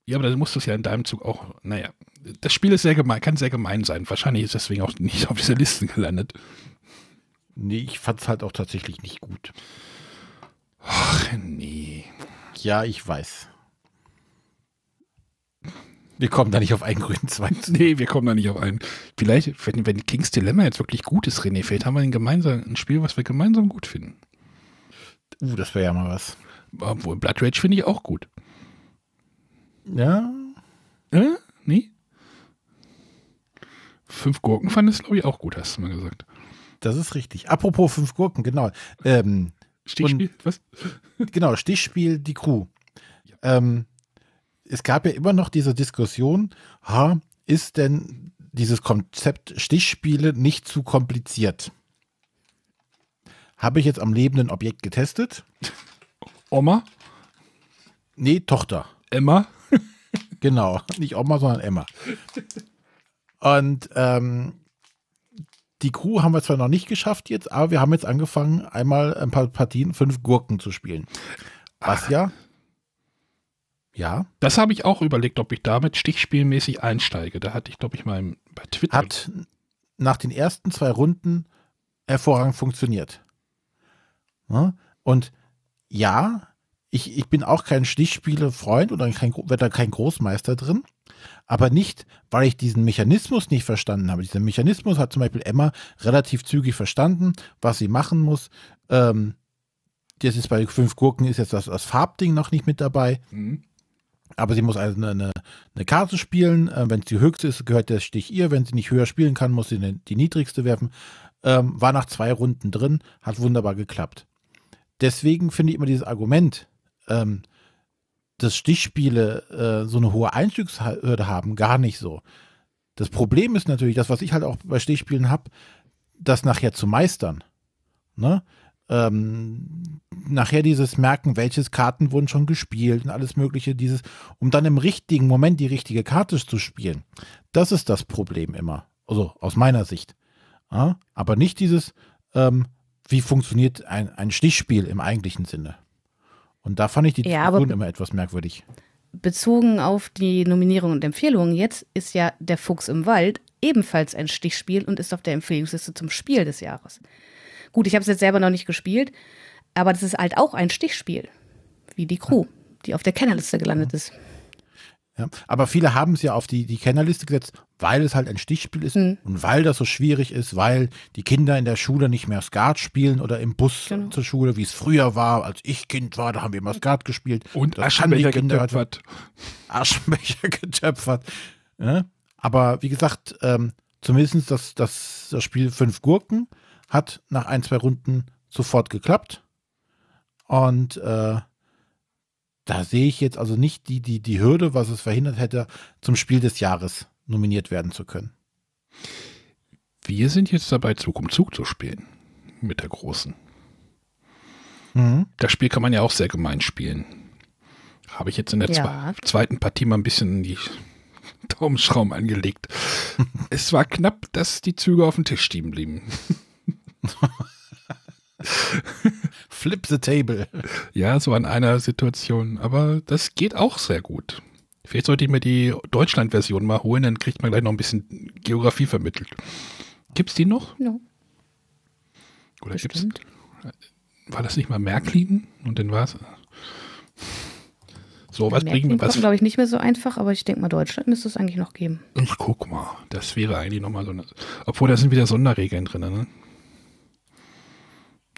Ja, aber dann musst du es ja in deinem Zug auch. Naja, das Spiel ist sehr gemein, kann sehr gemein sein. Wahrscheinlich ist deswegen auch nicht auf dieser Liste gelandet. Nee, ich fand es halt auch tatsächlich nicht gut. Ach, nee ja, ich weiß. Wir kommen da nicht auf einen grünen Zweig. Nee, wir kommen da nicht auf einen. Vielleicht, wenn, wenn Kings Dilemma jetzt wirklich gut ist, René, vielleicht haben wir ein, gemeinsam, ein Spiel, was wir gemeinsam gut finden. Uh, das wäre ja mal was. Obwohl, Blood Rage finde ich auch gut. Ja. Äh? Nee? Fünf Gurken fandest du, glaube ich, auch gut, hast du mal gesagt. Das ist richtig. Apropos fünf Gurken, genau. Ähm, Stichspiel? Und, was? Genau, Stichspiel, die Crew. Ja. Ähm, es gab ja immer noch diese Diskussion, ha, ist denn dieses Konzept Stichspiele nicht zu kompliziert? Habe ich jetzt am lebenden Objekt getestet. Oma? Nee, Tochter. Emma? genau, nicht Oma, sondern Emma. Und ähm, die Crew haben wir zwar noch nicht geschafft jetzt, aber wir haben jetzt angefangen, einmal ein paar Partien fünf Gurken zu spielen. Was ah. ja. Ja. Das habe ich auch überlegt, ob ich damit stichspielmäßig einsteige. Da hatte ich, glaube ich, mal bei Twitter. Hat nach den ersten zwei Runden hervorragend funktioniert. Ne? Und ja, ich, ich bin auch kein Stichspiele-Freund oder kein, werde da kein Großmeister drin aber nicht, weil ich diesen Mechanismus nicht verstanden habe. Dieser Mechanismus hat zum Beispiel Emma relativ zügig verstanden, was sie machen muss. Ähm, das ist bei fünf Gurken ist jetzt das, das Farbding noch nicht mit dabei. Mhm. Aber sie muss also eine, eine, eine Karte spielen. Äh, wenn es die höchste ist, gehört der Stich ihr. Wenn sie nicht höher spielen kann, muss sie die niedrigste werfen. Ähm, war nach zwei Runden drin, hat wunderbar geklappt. Deswegen finde ich immer dieses Argument, ähm, dass Stichspiele äh, so eine hohe Einstiegshürde haben, gar nicht so. Das Problem ist natürlich, das, was ich halt auch bei Stichspielen habe, das nachher zu meistern. Ne? Ähm, nachher dieses Merken, welches Karten wurden schon gespielt und alles Mögliche, dieses, um dann im richtigen Moment die richtige Karte zu spielen. Das ist das Problem immer. Also aus meiner Sicht. Ja? Aber nicht dieses, ähm, wie funktioniert ein, ein Stichspiel im eigentlichen Sinne. Und da fand ich die ja, Diskussion immer etwas merkwürdig. Bezogen auf die Nominierung und Empfehlungen, jetzt ist ja Der Fuchs im Wald ebenfalls ein Stichspiel und ist auf der Empfehlungsliste zum Spiel des Jahres. Gut, ich habe es jetzt selber noch nicht gespielt, aber das ist halt auch ein Stichspiel, wie die Crew, die auf der Kennerliste gelandet ist. Ja, aber viele haben es ja auf die, die Kennerliste gesetzt, weil es halt ein Stichspiel ist mhm. und weil das so schwierig ist, weil die Kinder in der Schule nicht mehr Skat spielen oder im Bus genau. zur Schule, wie es früher war, als ich Kind war, da haben wir immer Skat gespielt. Und das halt Aschenbecher getöpfert. Aschenbecher ne? getöpfert. Ja? Aber wie gesagt, ähm, zumindest das, das, das Spiel Fünf Gurken hat nach ein, zwei Runden sofort geklappt. Und äh, da sehe ich jetzt also nicht die, die, die Hürde, was es verhindert hätte, zum Spiel des Jahres nominiert werden zu können. Wir sind jetzt dabei, Zug um Zug zu spielen. Mit der großen. Mhm. Das Spiel kann man ja auch sehr gemein spielen. Habe ich jetzt in der ja. zwe zweiten Partie mal ein bisschen die Daumenschrauben angelegt. es war knapp, dass die Züge auf dem Tisch stehen blieben. Flip the table. Ja, so an einer Situation. Aber das geht auch sehr gut. Vielleicht sollte ich mir die Deutschland-Version mal holen, dann kriegt man gleich noch ein bisschen Geografie vermittelt. Gibt es die noch? No. Oder gibt gibt's? War das nicht mal Märklin? Und dann war es. So, was bringen wir was? Das glaube ich, nicht mehr so einfach, aber ich denke mal, Deutschland müsste es eigentlich noch geben. Ich guck mal. Das wäre eigentlich nochmal so eine. Obwohl, da sind wieder Sonderregeln drin, ne?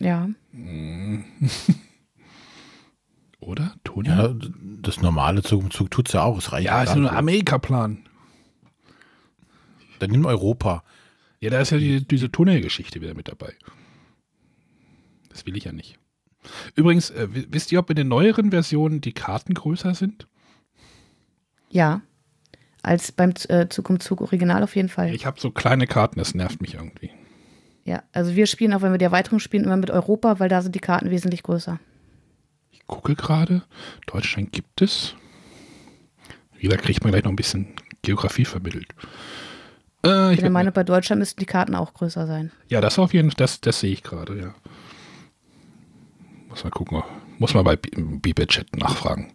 Ja. Oder, Toni? Ja, das normale Zug um Zug tut es ja auch. Es reicht ja, ist nur ein Amerika-Plan. Dann nimm Europa. Ja, da ist ja die, diese Tunnelgeschichte wieder mit dabei. Das will ich ja nicht. Übrigens, äh, wisst ihr, ob in den neueren Versionen die Karten größer sind? Ja. Als beim äh, Zug um Zug Original auf jeden Fall. Ich habe so kleine Karten, das nervt mich irgendwie. Ja, also wir spielen, auch wenn wir die Erweiterung spielen, immer mit Europa, weil da sind die Karten wesentlich größer. Ich gucke gerade, Deutschland gibt es. Wieder kriegt man gleich noch ein bisschen Geografie vermittelt. Äh, ich, ich meine, bei Deutschland müssten die Karten auch größer sein. Ja, das auf jeden Fall, das, das sehe ich gerade, ja. Muss mal gucken, muss mal bei BBChat nachfragen.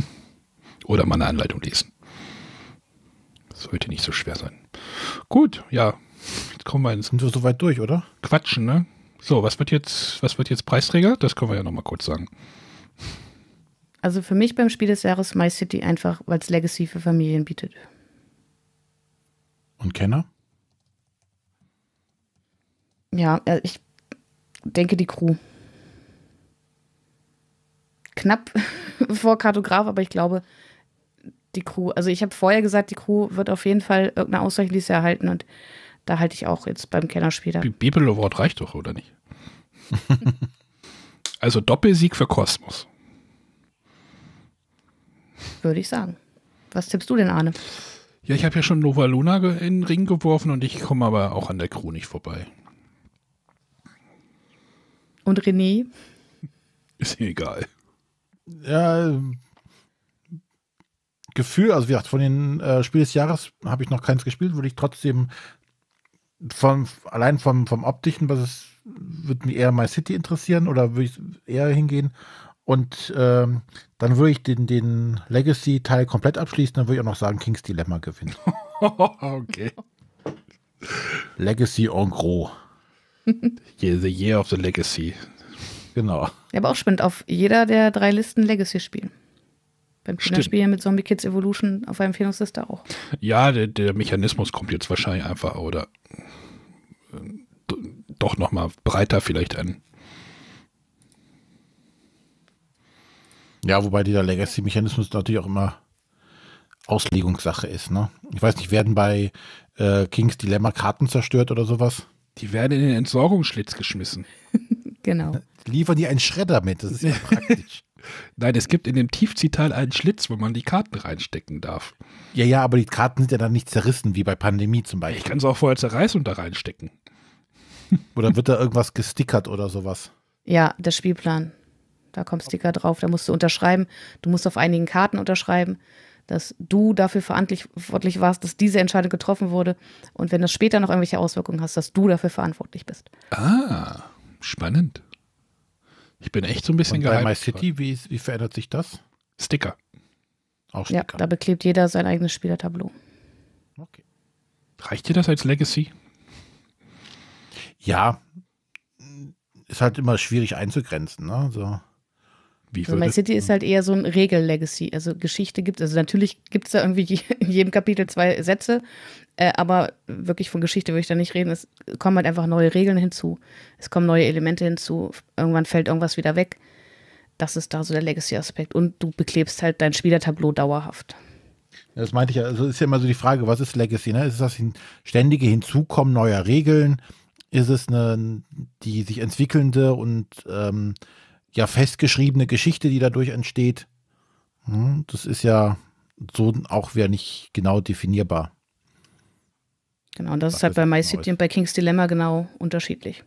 Oder mal eine Anleitung lesen. Das sollte nicht so schwer sein. Gut, ja, Jetzt kommen wir ins. Sind wir soweit durch, oder? Quatschen, ne? So, was wird jetzt, was wird jetzt Preisträger? Das können wir ja nochmal kurz sagen. Also für mich beim Spiel des Jahres My City einfach, weil es Legacy für Familien bietet. Und Kenner? Ja, äh, ich denke die Crew. Knapp vor Kartograf, aber ich glaube, die Crew. Also ich habe vorher gesagt, die Crew wird auf jeden Fall irgendeine Auszeichnung erhalten und da halte ich auch jetzt beim Kennerspiel da. Bibel Award reicht doch, oder nicht? also Doppelsieg für Kosmos. Würde ich sagen. Was tippst du denn, Arne? Ja, ich habe ja schon Nova Luna in den Ring geworfen und ich komme aber auch an der Crew nicht vorbei. Und René? Ist egal. Ja, ähm, Gefühl, also wie gesagt, von den äh, Spiel des Jahres habe ich noch keins gespielt, würde ich trotzdem von, allein vom, vom optischen, was ist, würde mich eher My City interessieren oder würde ich eher hingehen. Und ähm, dann würde ich den, den Legacy-Teil komplett abschließen, dann würde ich auch noch sagen, King's Dilemma gewinnen. okay. Legacy en gros. the Year of the Legacy. Genau. Ja, Aber auch spannend auf jeder der drei Listen Legacy spielen. Beim Kinderspiel ja mit Zombie Kids Evolution auf einem Empfehlungsliste auch. Ja, der, der, Mechanismus kommt jetzt wahrscheinlich einfach oder äh, doch nochmal breiter vielleicht an. Ja, wobei dieser Legacy-Mechanismus natürlich auch immer Auslegungssache ist. Ne? Ich weiß nicht, werden bei äh, Kings Dilemma Karten zerstört oder sowas? Die werden in den Entsorgungsschlitz geschmissen. genau. Liefern die einen Schredder mit, das ist ja praktisch. Nein, es gibt in dem Tiefziehteil einen Schlitz, wo man die Karten reinstecken darf. Ja, ja, aber die Karten sind ja dann nicht zerrissen, wie bei Pandemie zum Beispiel. Ich kann es auch vorher zerreißen und da reinstecken. Oder wird da irgendwas gestickert oder sowas? Ja, der Spielplan. Da kommt Sticker drauf, da musst du unterschreiben. Du musst auf einigen Karten unterschreiben, dass du dafür verantwortlich warst, dass diese Entscheidung getroffen wurde. Und wenn das später noch irgendwelche Auswirkungen hast, dass du dafür verantwortlich bist. Ah, spannend. Ich bin echt so ein bisschen geil. Bei MyCity, wie, wie verändert sich das? Sticker. Auch Sticker. Ja, da beklebt jeder sein eigenes Spielertableau. Okay. Reicht dir das als Legacy? Ja. Ist halt immer schwierig einzugrenzen, ne? So. Wie also MyCity ist halt eher so ein Regel-Legacy. Also Geschichte gibt es. Also natürlich gibt es da irgendwie in jedem Kapitel zwei Sätze, äh, aber wirklich von Geschichte würde ich da nicht reden. Es kommen halt einfach neue Regeln hinzu. Es kommen neue Elemente hinzu. Irgendwann fällt irgendwas wieder weg. Das ist da so der Legacy-Aspekt. Und du beklebst halt dein Spielertableau dauerhaft. das meinte ich ja. Also ist ja immer so die Frage, was ist Legacy? Ne? Ist das ein ständige Hinzukommen neuer Regeln? Ist es eine, die sich entwickelnde und ähm, ja festgeschriebene Geschichte, die dadurch entsteht? Hm, das ist ja so auch wieder nicht genau definierbar. Genau, und das, halt das ist halt bei My City und bei King's Dilemma genau unterschiedlich.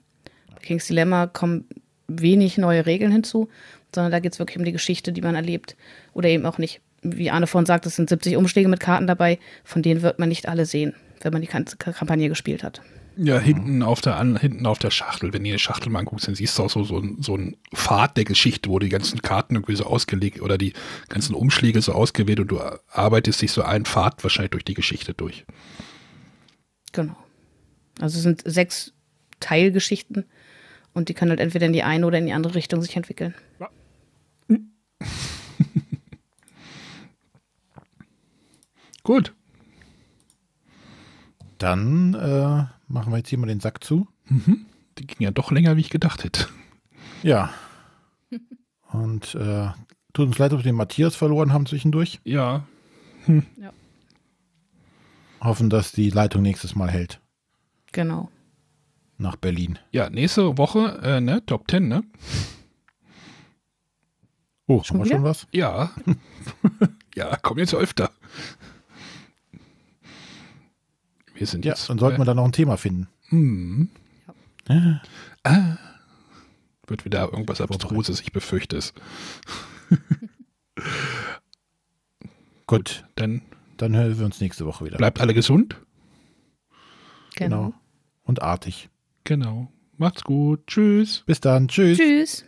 Bei King's Dilemma kommen wenig neue Regeln hinzu, sondern da geht es wirklich um die Geschichte, die man erlebt oder eben auch nicht. Wie Arne vorhin sagt, es sind 70 Umschläge mit Karten dabei, von denen wird man nicht alle sehen, wenn man die ganze Kampagne gespielt hat. Ja, hinten auf der, an, hinten auf der Schachtel, wenn ihr die Schachtel mal anguckst, dann siehst du auch so, so, so einen Pfad der Geschichte, wo die ganzen Karten irgendwie so ausgelegt oder die ganzen Umschläge so ausgewählt und du arbeitest dich so einen Pfad wahrscheinlich durch die Geschichte durch. Genau. Also es sind sechs Teilgeschichten und die können halt entweder in die eine oder in die andere Richtung sich entwickeln. Ja. Gut. Dann äh, machen wir jetzt hier mal den Sack zu. Mhm. Die ging ja doch länger, wie ich gedacht hätte. Ja. Und äh, tut uns leid, ob wir den Matthias verloren haben zwischendurch. Ja. Hm. Ja hoffen, dass die Leitung nächstes Mal hält. Genau. Nach Berlin. Ja, nächste Woche, äh, ne? Top 10, ne? Oh, schon haben wir wieder? schon was? Ja. ja, komm jetzt öfter. Wir sind ja, jetzt. Dann sollten wir da noch ein Thema finden. Hm. Ja. Äh. Ah. Wird wieder irgendwas Abstruses, ich befürchte es. Gut. Gut. Dann dann hören wir uns nächste Woche wieder. Bleibt alle gesund. Genau. genau. Und artig. Genau. Macht's gut. Tschüss. Bis dann. Tschüss. Tschüss.